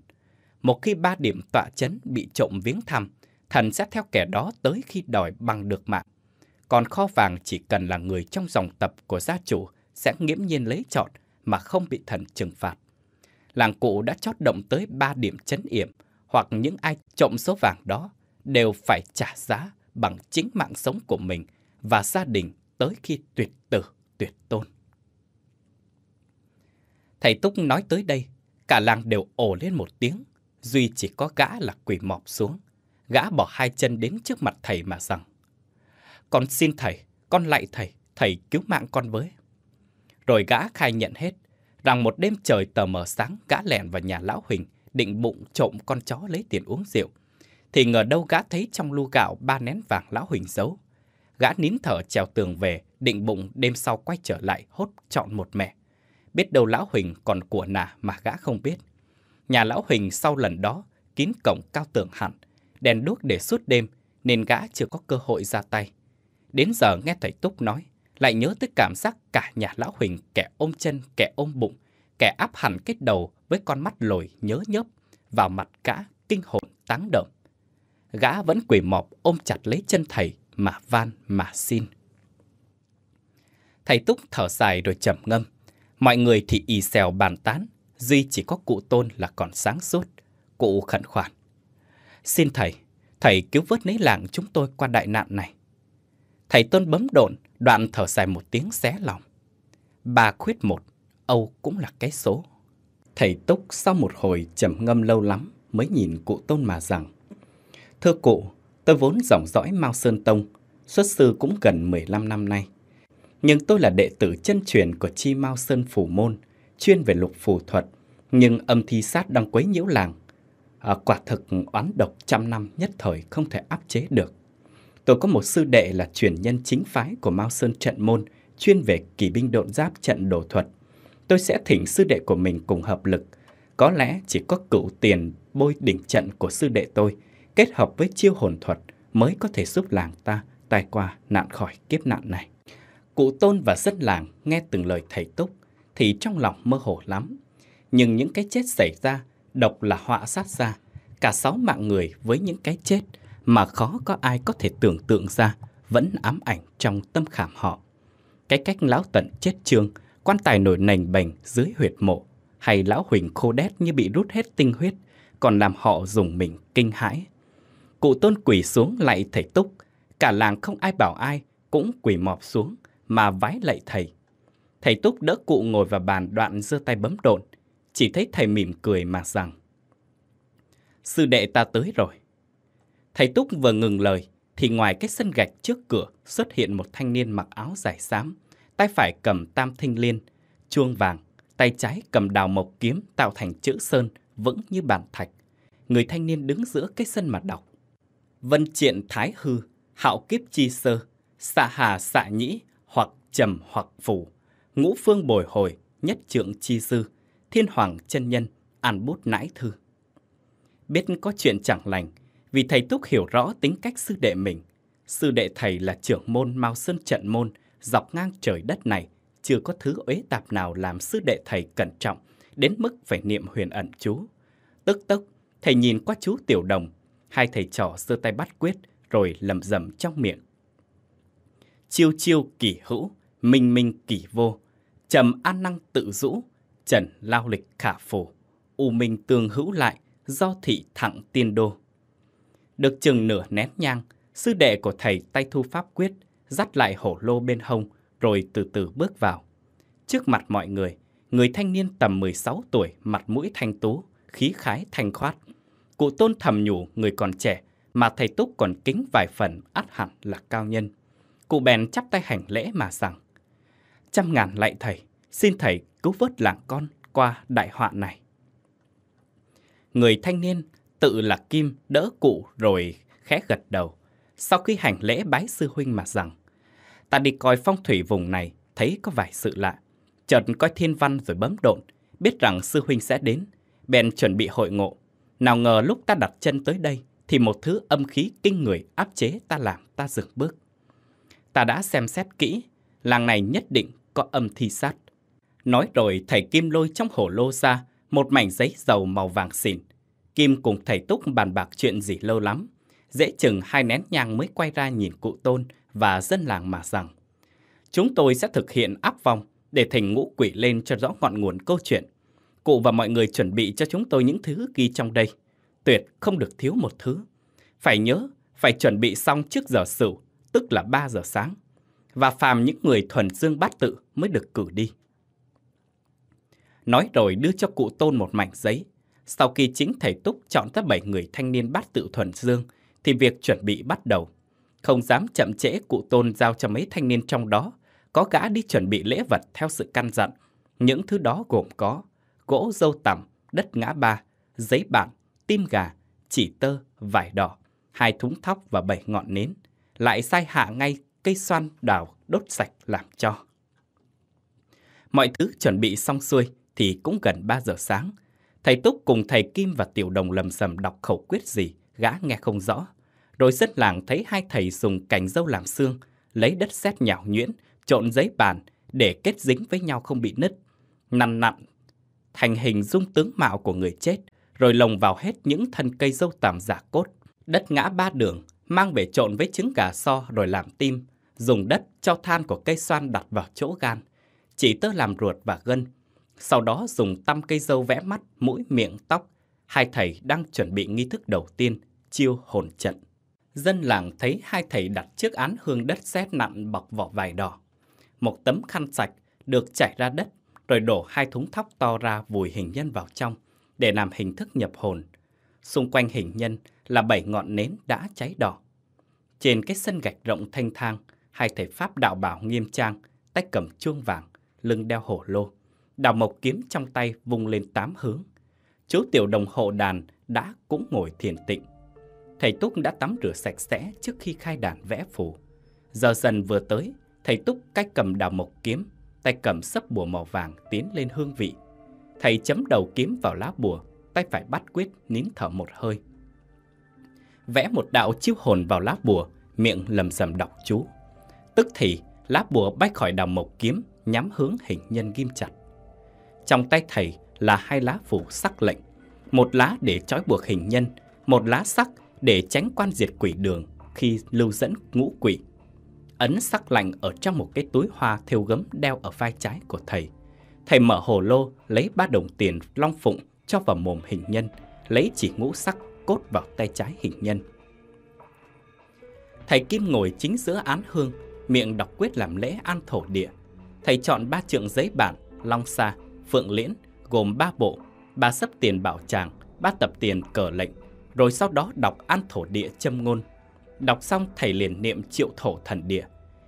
Một khi ba điểm tọa chấn bị trộm viếng thăm, thần sẽ theo kẻ đó tới khi đòi bằng được mạng còn kho vàng chỉ cần là người trong dòng tập của gia chủ sẽ nghiễm nhiên lấy chọn mà không bị thần trừng phạt. Làng cụ đã chót động tới ba điểm chấn yểm hoặc những ai trộm số vàng đó đều phải trả giá bằng chính mạng sống của mình và gia đình tới khi tuyệt tử, tuyệt tôn. Thầy Túc nói tới đây, cả làng đều ồ lên một tiếng, duy chỉ có gã là quỳ mọp xuống. Gã bỏ hai chân đến trước mặt thầy mà rằng, con xin thầy, con lạy thầy, thầy cứu mạng con với. Rồi gã khai nhận hết, rằng một đêm trời tờ mờ sáng gã lẻn vào nhà lão Huỳnh, định bụng trộm con chó lấy tiền uống rượu. Thì ngờ đâu gã thấy trong lu gạo ba nén vàng lão Huỳnh giấu. Gã nín thở trèo tường về, định bụng đêm sau quay trở lại hốt chọn một mẹ. Biết đâu lão Huỳnh còn của nà mà gã không biết. Nhà lão Huỳnh sau lần đó, kín cổng cao tường hẳn, đèn đuốc để suốt đêm, nên gã chưa có cơ hội ra tay. Đến giờ nghe thầy Túc nói, lại nhớ tới cảm giác cả nhà lão Huỳnh kẻ ôm chân, kẻ ôm bụng, kẻ áp hẳn cái đầu với con mắt lồi nhớ nhớp, vào mặt gã kinh hồn táng động. Gã vẫn quỳ mọp ôm chặt lấy chân thầy mà van mà xin. Thầy Túc thở dài rồi trầm ngâm. Mọi người thì ì xèo bàn tán, duy chỉ có cụ Tôn là còn sáng suốt. Cụ khẩn khoản. Xin thầy, thầy cứu vớt lấy làng chúng tôi qua đại nạn này. Thầy Tôn bấm độn, đoạn thở dài một tiếng xé lòng. Bà khuyết một, Âu cũng là cái số. Thầy Túc sau một hồi trầm ngâm lâu lắm mới nhìn cụ Tôn mà rằng Thưa cụ, tôi vốn dòng dõi Mao Sơn Tông, xuất sư cũng gần 15 năm nay. Nhưng tôi là đệ tử chân truyền của chi Mao Sơn Phủ Môn, chuyên về lục phù thuật, nhưng âm thi sát đang quấy nhiễu làng. À, quả thực oán độc trăm năm nhất thời không thể áp chế được. Tôi có một sư đệ là truyền nhân chính phái của Mao Sơn Trận Môn, chuyên về kỳ binh độn giáp trận đồ thuật. Tôi sẽ thỉnh sư đệ của mình cùng hợp lực. Có lẽ chỉ có cửu tiền bôi đỉnh trận của sư đệ tôi, kết hợp với chiêu hồn thuật mới có thể giúp làng ta tai qua nạn khỏi kiếp nạn này. Cụ Tôn và dân làng nghe từng lời thầy Túc thì trong lòng mơ hồ lắm. Nhưng những cái chết xảy ra, độc là họa sát ra, cả sáu mạng người với những cái chết – mà khó có ai có thể tưởng tượng ra vẫn ám ảnh trong tâm khảm họ. Cái cách lão tận chết trương, quan tài nổi nành bành dưới huyệt mộ, hay lão huỳnh khô đét như bị rút hết tinh huyết, còn làm họ dùng mình kinh hãi. Cụ tôn quỳ xuống lạy thầy túc, cả làng không ai bảo ai, cũng quỳ mọp xuống mà vái lạy thầy. Thầy túc đỡ cụ ngồi vào bàn đoạn giơ tay bấm độn, chỉ thấy thầy mỉm cười mà rằng. Sư đệ ta tới rồi, Thầy Túc vừa ngừng lời, thì ngoài cái sân gạch trước cửa xuất hiện một thanh niên mặc áo dài xám, tay phải cầm tam thanh liên, chuông vàng, tay trái cầm đào mộc kiếm tạo thành chữ sơn vững như bàn thạch. Người thanh niên đứng giữa cái sân mà đọc. Vân triện thái hư, hạo kiếp chi sơ, xạ hà xạ nhĩ, hoặc trầm hoặc phủ, ngũ phương bồi hồi, nhất trượng chi sư, thiên hoàng chân nhân, an bút nãi thư. Biết có chuyện chẳng lành, vì thầy Túc hiểu rõ tính cách sư đệ mình. Sư đệ thầy là trưởng môn Mao Sơn Trận Môn, dọc ngang trời đất này, chưa có thứ uế tạp nào làm sư đệ thầy cẩn trọng, đến mức phải niệm huyền ẩn chú. Tức tức, thầy nhìn qua chú Tiểu Đồng, hai thầy trò giơ tay bắt quyết, rồi lầm rầm trong miệng. Chiêu chiêu kỳ hữu, minh minh kỳ vô, trầm an năng tự dũ, trần lao lịch khả phổ, u minh tương hữu lại, do thị thẳng tiên đô. Được chừng nửa nén nhang, sư đệ của thầy tay thu pháp quyết, dắt lại hổ lô bên hông, rồi từ từ bước vào. Trước mặt mọi người, người thanh niên tầm 16 tuổi, mặt mũi thanh tú, khí khái thanh khoát. Cụ tôn thầm nhủ người còn trẻ, mà thầy Túc còn kính vài phần át hẳn là cao nhân. Cụ bèn chắp tay hành lễ mà rằng, Trăm ngàn lạy thầy, xin thầy cứu vớt làng con qua đại họa này. Người thanh niên tự là Kim đỡ cụ rồi khẽ gật đầu. Sau khi hành lễ bái sư huynh mà rằng, ta đi coi phong thủy vùng này, thấy có vài sự lạ. Chợt coi thiên văn rồi bấm độn, biết rằng sư huynh sẽ đến, bèn chuẩn bị hội ngộ. Nào ngờ lúc ta đặt chân tới đây, thì một thứ âm khí kinh người áp chế ta làm ta dừng bước. Ta đã xem xét kỹ, làng này nhất định có âm thi sát. Nói rồi thầy Kim lôi trong hổ lô ra một mảnh giấy dầu màu vàng xỉn, Kim cùng thầy Túc bàn bạc chuyện gì lâu lắm. Dễ chừng hai nén nhang mới quay ra nhìn cụ Tôn và dân làng mà rằng. Chúng tôi sẽ thực hiện áp vong để thành ngũ quỷ lên cho rõ ngọn nguồn câu chuyện. Cụ và mọi người chuẩn bị cho chúng tôi những thứ ghi trong đây. Tuyệt không được thiếu một thứ. Phải nhớ, phải chuẩn bị xong trước giờ sửu, tức là 3 giờ sáng. Và phàm những người thuần dương bát tự mới được cử đi. Nói rồi đưa cho cụ tôn một mảnh giấy, sau khi chính thầy Túc chọn tới bảy người thanh niên bát tự thuần dương, thì việc chuẩn bị bắt đầu. Không dám chậm trễ cụ tôn giao cho mấy thanh niên trong đó, có gã đi chuẩn bị lễ vật theo sự căn dặn. Những thứ đó gồm có gỗ dâu tằm, đất ngã ba, giấy bản, tim gà, chỉ tơ, vải đỏ, hai thúng thóc và bảy ngọn nến. Lại sai hạ ngay cây xoan đào đốt sạch làm cho. Mọi thứ chuẩn bị xong xuôi thì cũng gần 3 giờ sáng. Thầy Túc cùng thầy Kim và Tiểu Đồng lầm sầm đọc khẩu quyết gì, gã nghe không rõ. Rồi dân làng thấy hai thầy dùng cành dâu làm xương, lấy đất sét nhào nhuyễn, trộn giấy bàn để kết dính với nhau không bị nứt. Nằn nặn, thành hình dung tướng mạo của người chết, rồi lồng vào hết những thân cây dâu tằm giả cốt. Đất ngã ba đường, mang về trộn với trứng gà so rồi làm tim, dùng đất cho than của cây xoan đặt vào chỗ gan. Chỉ tơ làm ruột và gân, sau đó dùng tăm cây dâu vẽ mắt, mũi, miệng, tóc. Hai thầy đang chuẩn bị nghi thức đầu tiên, chiêu hồn trận. Dân làng thấy hai thầy đặt chiếc án hương đất sét nặn bọc vỏ vải đỏ. Một tấm khăn sạch được chảy ra đất, rồi đổ hai thúng thóc to ra vùi hình nhân vào trong để làm hình thức nhập hồn. Xung quanh hình nhân là bảy ngọn nến đã cháy đỏ. Trên cái sân gạch rộng thanh thang, hai thầy Pháp đạo bảo nghiêm trang, tay cầm chuông vàng, lưng đeo hổ lô Đào Mộc kiếm trong tay vung lên tám hướng. Chú tiểu đồng hộ đàn đã cũng ngồi thiền tịnh. Thầy Túc đã tắm rửa sạch sẽ trước khi khai đàn vẽ phù. Giờ dần vừa tới, thầy Túc cách cầm đào mộc kiếm, tay cầm sấp bùa màu vàng tiến lên hương vị. Thầy chấm đầu kiếm vào lá bùa, tay phải bắt quyết nín thở một hơi. Vẽ một đạo chiêu hồn vào lá bùa, miệng lầm rầm đọc chú. Tức thì, lá bùa bách khỏi đào mộc kiếm, nhắm hướng hình nhân ghim chặt. Trong tay thầy là hai lá phủ sắc lệnh, một lá để trói buộc hình nhân, một lá sắc để tránh quan diệt quỷ đường khi lưu dẫn ngũ quỷ. Ấn sắc lạnh ở trong một cái túi hoa thêu gấm đeo ở vai trái của thầy. Thầy mở hồ lô lấy ba đồng tiền long phụng cho vào mồm hình nhân, lấy chỉ ngũ sắc cốt vào tay trái hình nhân. Thầy Kim ngồi chính giữa án hương, miệng đọc quyết làm lễ an thổ địa. Thầy chọn ba trượng giấy bản, long xa, Phượng Liễn gồm ba bộ, ba sấp tiền bảo tràng, ba tập tiền cờ lệnh, rồi sau đó đọc An Thổ Địa châm ngôn. Đọc xong thầy liền niệm triệu thổ thần địa.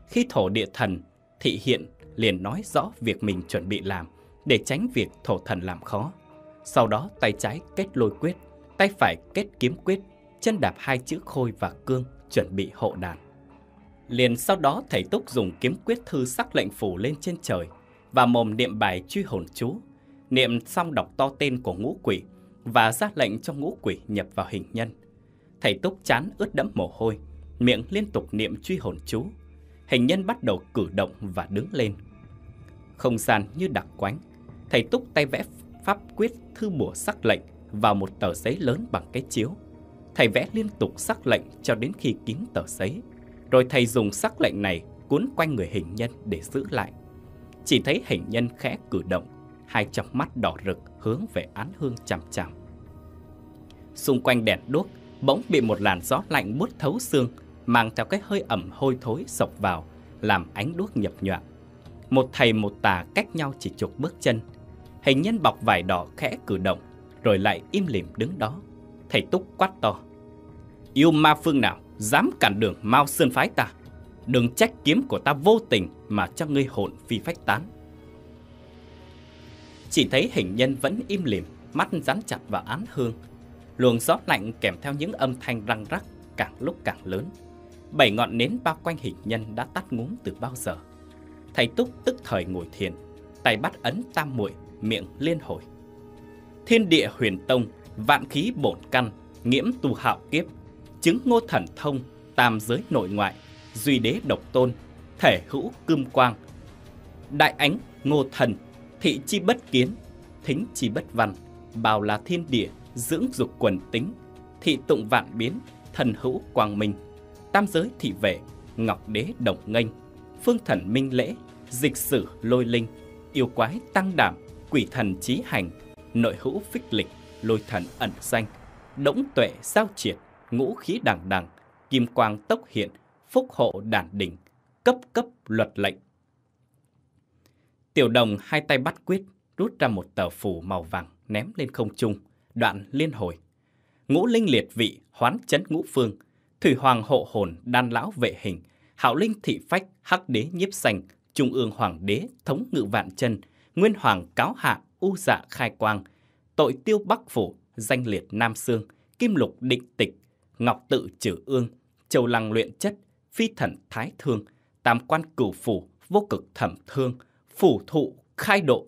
Khi thổ địa thần thị hiện liền nói rõ việc mình chuẩn bị làm để tránh việc thổ thần làm khó. Sau đó tay trái kết lôi quyết, tay phải kết kiếm quyết, chân đạp hai chữ khôi và cương chuẩn bị hộ đàn. Liền sau đó thầy Túc dùng kiếm quyết thư sắc lệnh phủ lên trên trời, và mồm niệm bài truy hồn chú, niệm xong đọc to tên của ngũ quỷ và ra lệnh cho ngũ quỷ nhập vào hình nhân. Thầy Túc chán ướt đẫm mồ hôi, miệng liên tục niệm truy hồn chú. Hình nhân bắt đầu cử động và đứng lên. Không gian như đặc quánh, thầy Túc tay vẽ pháp quyết thư bùa sắc lệnh vào một tờ giấy lớn bằng cái chiếu. Thầy vẽ liên tục sắc lệnh cho đến khi kín tờ giấy, rồi thầy dùng sắc lệnh này cuốn quanh người hình nhân để giữ lại. Chỉ thấy hình nhân khẽ cử động Hai trong mắt đỏ rực hướng về án hương chằm chằm Xung quanh đèn đuốc Bỗng bị một làn gió lạnh buốt thấu xương Mang theo cái hơi ẩm hôi thối sộc vào Làm ánh đuốc nhập nhọa Một thầy một tà cách nhau chỉ chục bước chân Hình nhân bọc vải đỏ khẽ cử động Rồi lại im lìm đứng đó Thầy Túc quát to Yêu ma phương nào Dám cản đường mau sơn phái ta đừng trách kiếm của ta vô tình mà cho ngươi hồn phi phách tán. Chỉ thấy hình nhân vẫn im lìm, mắt dán chặt vào án hương. Luồng gió lạnh kèm theo những âm thanh răng rắc càng lúc càng lớn. Bảy ngọn nến bao quanh hình nhân đã tắt ngúm từ bao giờ. Thầy Túc tức thời ngồi thiền, tay bắt ấn tam muội, miệng liên hồi. Thiên địa huyền tông, vạn khí bổn căn, nghiễm tu hạo kiếp, chứng ngô thần thông, tam giới nội ngoại, duy đế độc tôn, thể hữu cương quang, đại ánh ngô thần, thị chi bất kiến, thính chi bất văn, bào là thiên địa, dưỡng dục quần tính, thị tụng vạn biến, thần hữu quang minh, tam giới thị vệ, ngọc đế đồng nghênh, phương thần minh lễ, dịch sử lôi linh, yêu quái tăng đảm, quỷ thần trí hành, nội hữu phích lịch, lôi thần ẩn danh, đỗng tuệ sao triệt, ngũ khí đằng đằng, kim quang tốc hiện, phúc hộ đản đỉnh, cấp cấp luật lệnh. Tiểu đồng hai tay bắt quyết, rút ra một tờ phù màu vàng ném lên không trung, đoạn liên hồi. Ngũ linh liệt vị, hoán chấn ngũ phương, thủy hoàng hộ hồn, đan lão vệ hình, hạo linh thị phách, hắc đế nhiếp sành, trung ương hoàng đế, thống ngự vạn chân, nguyên hoàng cáo hạ, u dạ khai quang, tội tiêu bắc phủ, danh liệt nam xương kim lục định tịch, ngọc tự trừ ương, châu lăng luyện chất, phi thần thái thương, tam quan cửu phủ, vô cực thẩm thương, phủ thụ khai độ.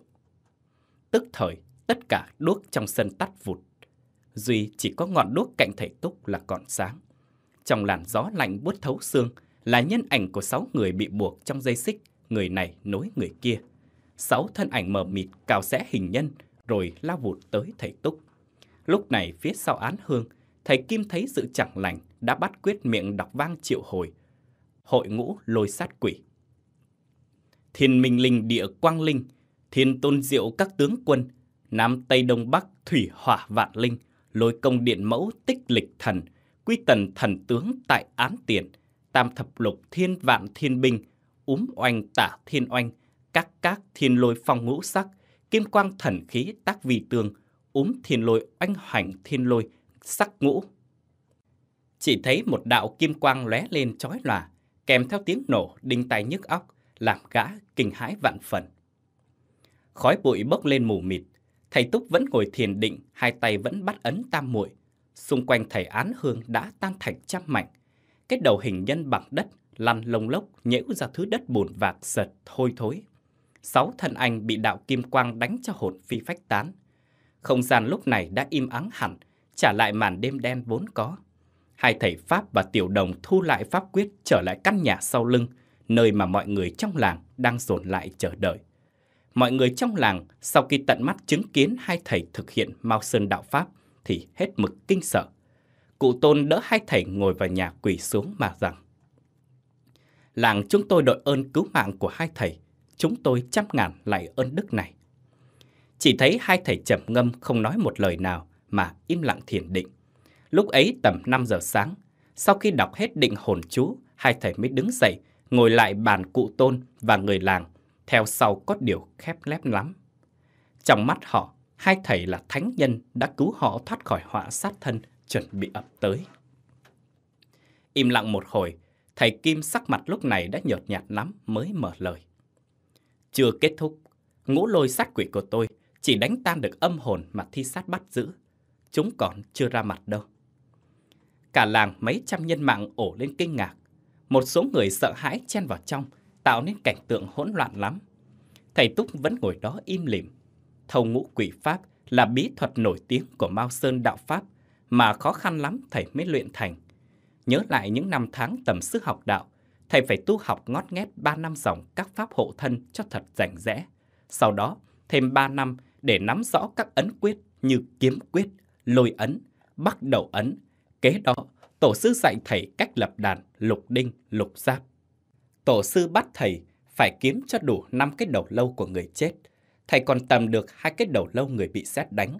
Tức thời, tất cả đuốc trong sân tắt vụt. Duy chỉ có ngọn đuốc cạnh thầy Túc là còn sáng. Trong làn gió lạnh buốt thấu xương là nhân ảnh của sáu người bị buộc trong dây xích, người này nối người kia. Sáu thân ảnh mờ mịt cào xé hình nhân rồi lao vụt tới thầy Túc. Lúc này phía sau án hương, thầy Kim thấy sự chẳng lành đã bắt quyết miệng đọc vang triệu hồi, hội ngũ lôi sát quỷ. Thiên minh linh địa quang linh, thiên tôn diệu các tướng quân, Nam Tây Đông Bắc thủy hỏa vạn linh, lôi công điện mẫu tích lịch thần, quy tần thần tướng tại án tiền, tam thập lục thiên vạn thiên binh, úm oanh tả thiên oanh, các các thiên lôi phong ngũ sắc, kim quang thần khí tác vi tường úm thiên lôi oanh hoành thiên lôi, sắc ngũ. Chỉ thấy một đạo kim quang lóe lên chói lòa, kèm theo tiếng nổ đinh tai nhức óc, làm gã kinh hãi vạn phần. Khói bụi bốc lên mù mịt, thầy Túc vẫn ngồi thiền định, hai tay vẫn bắt ấn tam muội. Xung quanh thầy án hương đã tan thành trăm mảnh. Cái đầu hình nhân bằng đất lăn lông lốc nhễu ra thứ đất bùn vạc sệt hôi thối. Sáu thân anh bị đạo kim quang đánh cho hồn phi phách tán. Không gian lúc này đã im ắng hẳn, trả lại màn đêm đen vốn có hai thầy Pháp và tiểu đồng thu lại pháp quyết trở lại căn nhà sau lưng, nơi mà mọi người trong làng đang dồn lại chờ đợi. Mọi người trong làng sau khi tận mắt chứng kiến hai thầy thực hiện Mao Sơn Đạo Pháp thì hết mực kinh sợ. Cụ Tôn đỡ hai thầy ngồi vào nhà quỳ xuống mà rằng Làng chúng tôi đội ơn cứu mạng của hai thầy, chúng tôi trăm ngàn lại ơn đức này. Chỉ thấy hai thầy trầm ngâm không nói một lời nào mà im lặng thiền định. Lúc ấy tầm 5 giờ sáng, sau khi đọc hết định hồn chú, hai thầy mới đứng dậy, ngồi lại bàn cụ tôn và người làng, theo sau có điều khép lép lắm. Trong mắt họ, hai thầy là thánh nhân đã cứu họ thoát khỏi họa sát thân chuẩn bị ập tới. Im lặng một hồi, thầy Kim sắc mặt lúc này đã nhợt nhạt lắm mới mở lời. Chưa kết thúc, ngũ lôi sát quỷ của tôi chỉ đánh tan được âm hồn mà thi sát bắt giữ. Chúng còn chưa ra mặt đâu. Cả làng mấy trăm nhân mạng ổ lên kinh ngạc. Một số người sợ hãi chen vào trong, tạo nên cảnh tượng hỗn loạn lắm. Thầy Túc vẫn ngồi đó im lìm. Thầu ngũ quỷ Pháp là bí thuật nổi tiếng của Mao Sơn Đạo Pháp mà khó khăn lắm thầy mới luyện thành. Nhớ lại những năm tháng tầm sức học đạo, thầy phải tu học ngót nghét 3 năm dòng các pháp hộ thân cho thật rảnh rẽ. Sau đó, thêm 3 năm để nắm rõ các ấn quyết như kiếm quyết, lôi ấn, bắt đầu ấn, Kế đó, tổ sư dạy thầy cách lập đàn lục đinh, lục giáp. Tổ sư bắt thầy phải kiếm cho đủ 5 cái đầu lâu của người chết. Thầy còn tầm được hai cái đầu lâu người bị xét đánh.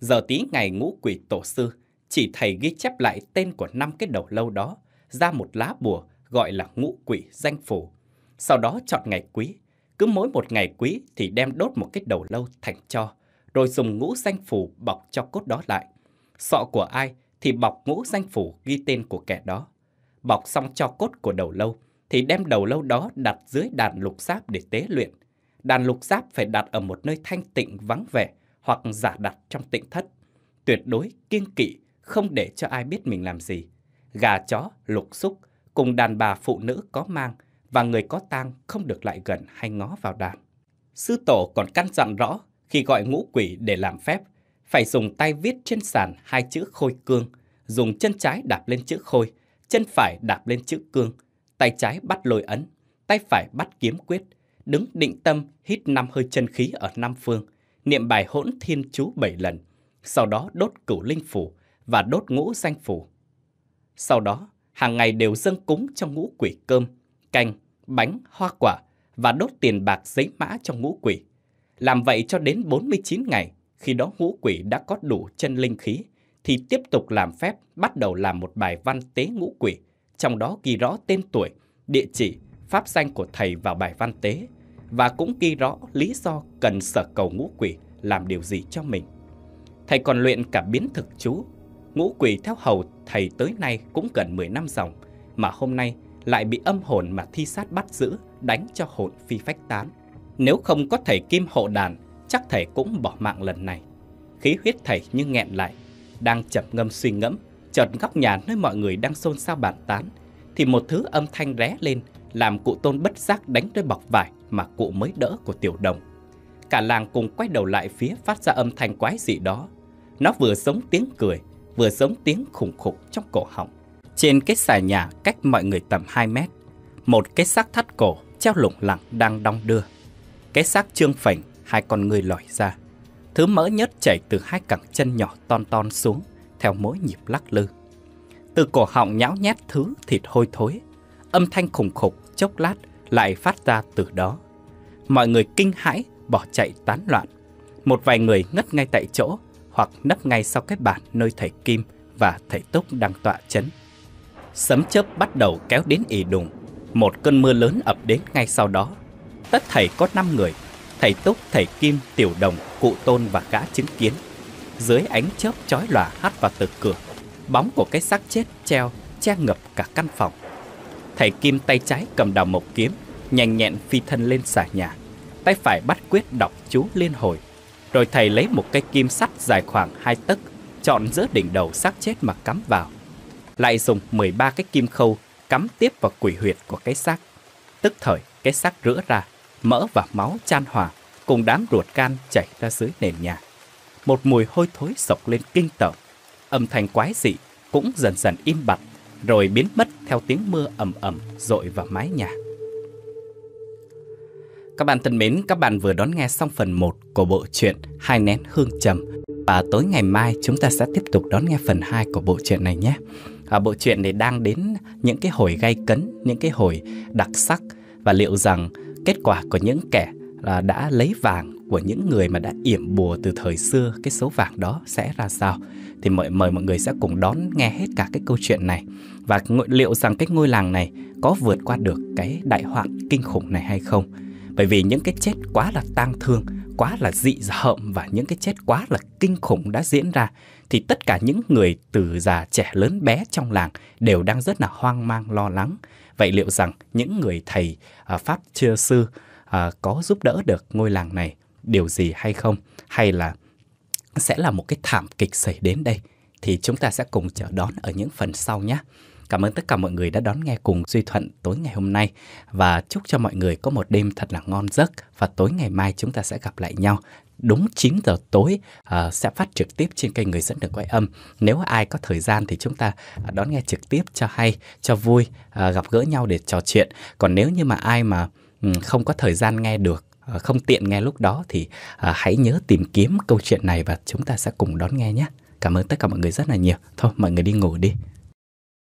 Giờ tí ngày ngũ quỷ tổ sư, chỉ thầy ghi chép lại tên của năm cái đầu lâu đó ra một lá bùa gọi là ngũ quỷ danh phủ. Sau đó chọn ngày quý, cứ mỗi một ngày quý thì đem đốt một cái đầu lâu thành cho, rồi dùng ngũ danh phủ bọc cho cốt đó lại. Sọ của ai thì bọc ngũ danh phủ ghi tên của kẻ đó. Bọc xong cho cốt của đầu lâu thì đem đầu lâu đó đặt dưới đàn lục giáp để tế luyện. Đàn lục giáp phải đặt ở một nơi thanh tịnh vắng vẻ hoặc giả đặt trong tịnh thất. Tuyệt đối kiêng kỵ, không để cho ai biết mình làm gì. Gà chó, lục xúc cùng đàn bà phụ nữ có mang và người có tang không được lại gần hay ngó vào đàn. Sư tổ còn căn dặn rõ khi gọi ngũ quỷ để làm phép phải dùng tay viết trên sàn hai chữ khôi cương, dùng chân trái đạp lên chữ khôi, chân phải đạp lên chữ cương, tay trái bắt lôi ấn, tay phải bắt kiếm quyết, đứng định tâm hít năm hơi chân khí ở năm phương, niệm bài hỗn thiên chú bảy lần, sau đó đốt cửu linh phủ và đốt ngũ danh phủ. Sau đó, hàng ngày đều dâng cúng cho ngũ quỷ cơm, canh, bánh, hoa quả và đốt tiền bạc giấy mã cho ngũ quỷ. Làm vậy cho đến 49 ngày khi đó ngũ quỷ đã có đủ chân linh khí, thì tiếp tục làm phép bắt đầu làm một bài văn tế ngũ quỷ, trong đó ghi rõ tên tuổi, địa chỉ, pháp danh của thầy vào bài văn tế, và cũng ghi rõ lý do cần sở cầu ngũ quỷ làm điều gì cho mình. Thầy còn luyện cả biến thực chú. Ngũ quỷ theo hầu thầy tới nay cũng gần 10 năm dòng, mà hôm nay lại bị âm hồn mà thi sát bắt giữ, đánh cho hồn phi phách tán. Nếu không có thầy Kim hộ đàn, chắc thầy cũng bỏ mạng lần này. Khí huyết thầy như nghẹn lại, đang chậm ngâm suy ngẫm, chợt góc nhà nơi mọi người đang xôn xao bàn tán, thì một thứ âm thanh ré lên làm cụ tôn bất giác đánh rơi bọc vải mà cụ mới đỡ của tiểu đồng. Cả làng cùng quay đầu lại phía phát ra âm thanh quái dị đó. Nó vừa giống tiếng cười, vừa giống tiếng khủng khục trong cổ họng. Trên cái xà nhà cách mọi người tầm 2 mét, một cái xác thắt cổ treo lủng lẳng đang đong đưa. Cái xác trương phành hai con người lòi ra. Thứ mỡ nhất chảy từ hai cẳng chân nhỏ ton ton xuống, theo mỗi nhịp lắc lư. Từ cổ họng nhão nhét thứ thịt hôi thối, âm thanh khủng khục chốc lát lại phát ra từ đó. Mọi người kinh hãi, bỏ chạy tán loạn. Một vài người ngất ngay tại chỗ hoặc nấp ngay sau cái bàn nơi thầy Kim và thầy Túc đang tọa chấn. Sấm chớp bắt đầu kéo đến ỉ đùng, một cơn mưa lớn ập đến ngay sau đó. Tất thầy có 5 người thầy Túc, thầy Kim, Tiểu Đồng, Cụ Tôn và gã chứng kiến. Dưới ánh chớp chói lòa hắt vào từ cửa, bóng của cái xác chết treo che ngập cả căn phòng. Thầy Kim tay trái cầm đào mộc kiếm, nhanh nhẹn phi thân lên xà nhà, tay phải bắt quyết đọc chú liên hồi. Rồi thầy lấy một cây kim sắt dài khoảng hai tấc, chọn giữa đỉnh đầu xác chết mà cắm vào. Lại dùng 13 cái kim khâu cắm tiếp vào quỷ huyệt của cái xác. Tức thời, cái xác rửa ra, mỡ và máu chan hòa cùng đám ruột can chảy ra dưới nền nhà. Một mùi hôi thối sộc lên kinh tởm, âm thanh quái dị cũng dần dần im bặt rồi biến mất theo tiếng mưa ầm ầm dội vào mái nhà. Các bạn thân mến, các bạn vừa đón nghe xong phần 1 của bộ truyện Hai nén hương trầm và tối ngày mai chúng ta sẽ tiếp tục đón nghe phần 2 của bộ truyện này nhé. À, bộ truyện này đang đến những cái hồi gay cấn, những cái hồi đặc sắc và liệu rằng kết quả của những kẻ là đã lấy vàng của những người mà đã yểm bùa từ thời xưa cái số vàng đó sẽ ra sao thì mời mời mọi người sẽ cùng đón nghe hết cả cái câu chuyện này và liệu rằng cái ngôi làng này có vượt qua được cái đại hoạn kinh khủng này hay không bởi vì những cái chết quá là tang thương quá là dị hợm và những cái chết quá là kinh khủng đã diễn ra thì tất cả những người từ già trẻ lớn bé trong làng đều đang rất là hoang mang lo lắng Vậy liệu rằng những người thầy à, Pháp Chư Sư à, có giúp đỡ được ngôi làng này điều gì hay không? Hay là sẽ là một cái thảm kịch xảy đến đây? Thì chúng ta sẽ cùng chờ đón ở những phần sau nhé. Cảm ơn tất cả mọi người đã đón nghe cùng Duy Thuận tối ngày hôm nay và chúc cho mọi người có một đêm thật là ngon giấc và tối ngày mai chúng ta sẽ gặp lại nhau đúng 9 giờ tối uh, sẽ phát trực tiếp trên kênh Người dẫn đường quay âm. Nếu ai có thời gian thì chúng ta à, đón nghe trực tiếp cho hay, cho vui, uh, gặp gỡ nhau để trò chuyện. Còn nếu như mà ai mà ừ, không có thời gian nghe được uh, không tiện nghe lúc đó thì uh, hãy nhớ tìm kiếm câu chuyện này và chúng ta sẽ cùng đón nghe nhé. Cảm ơn tất cả mọi người rất là nhiều. Thôi mọi người đi ngủ đi.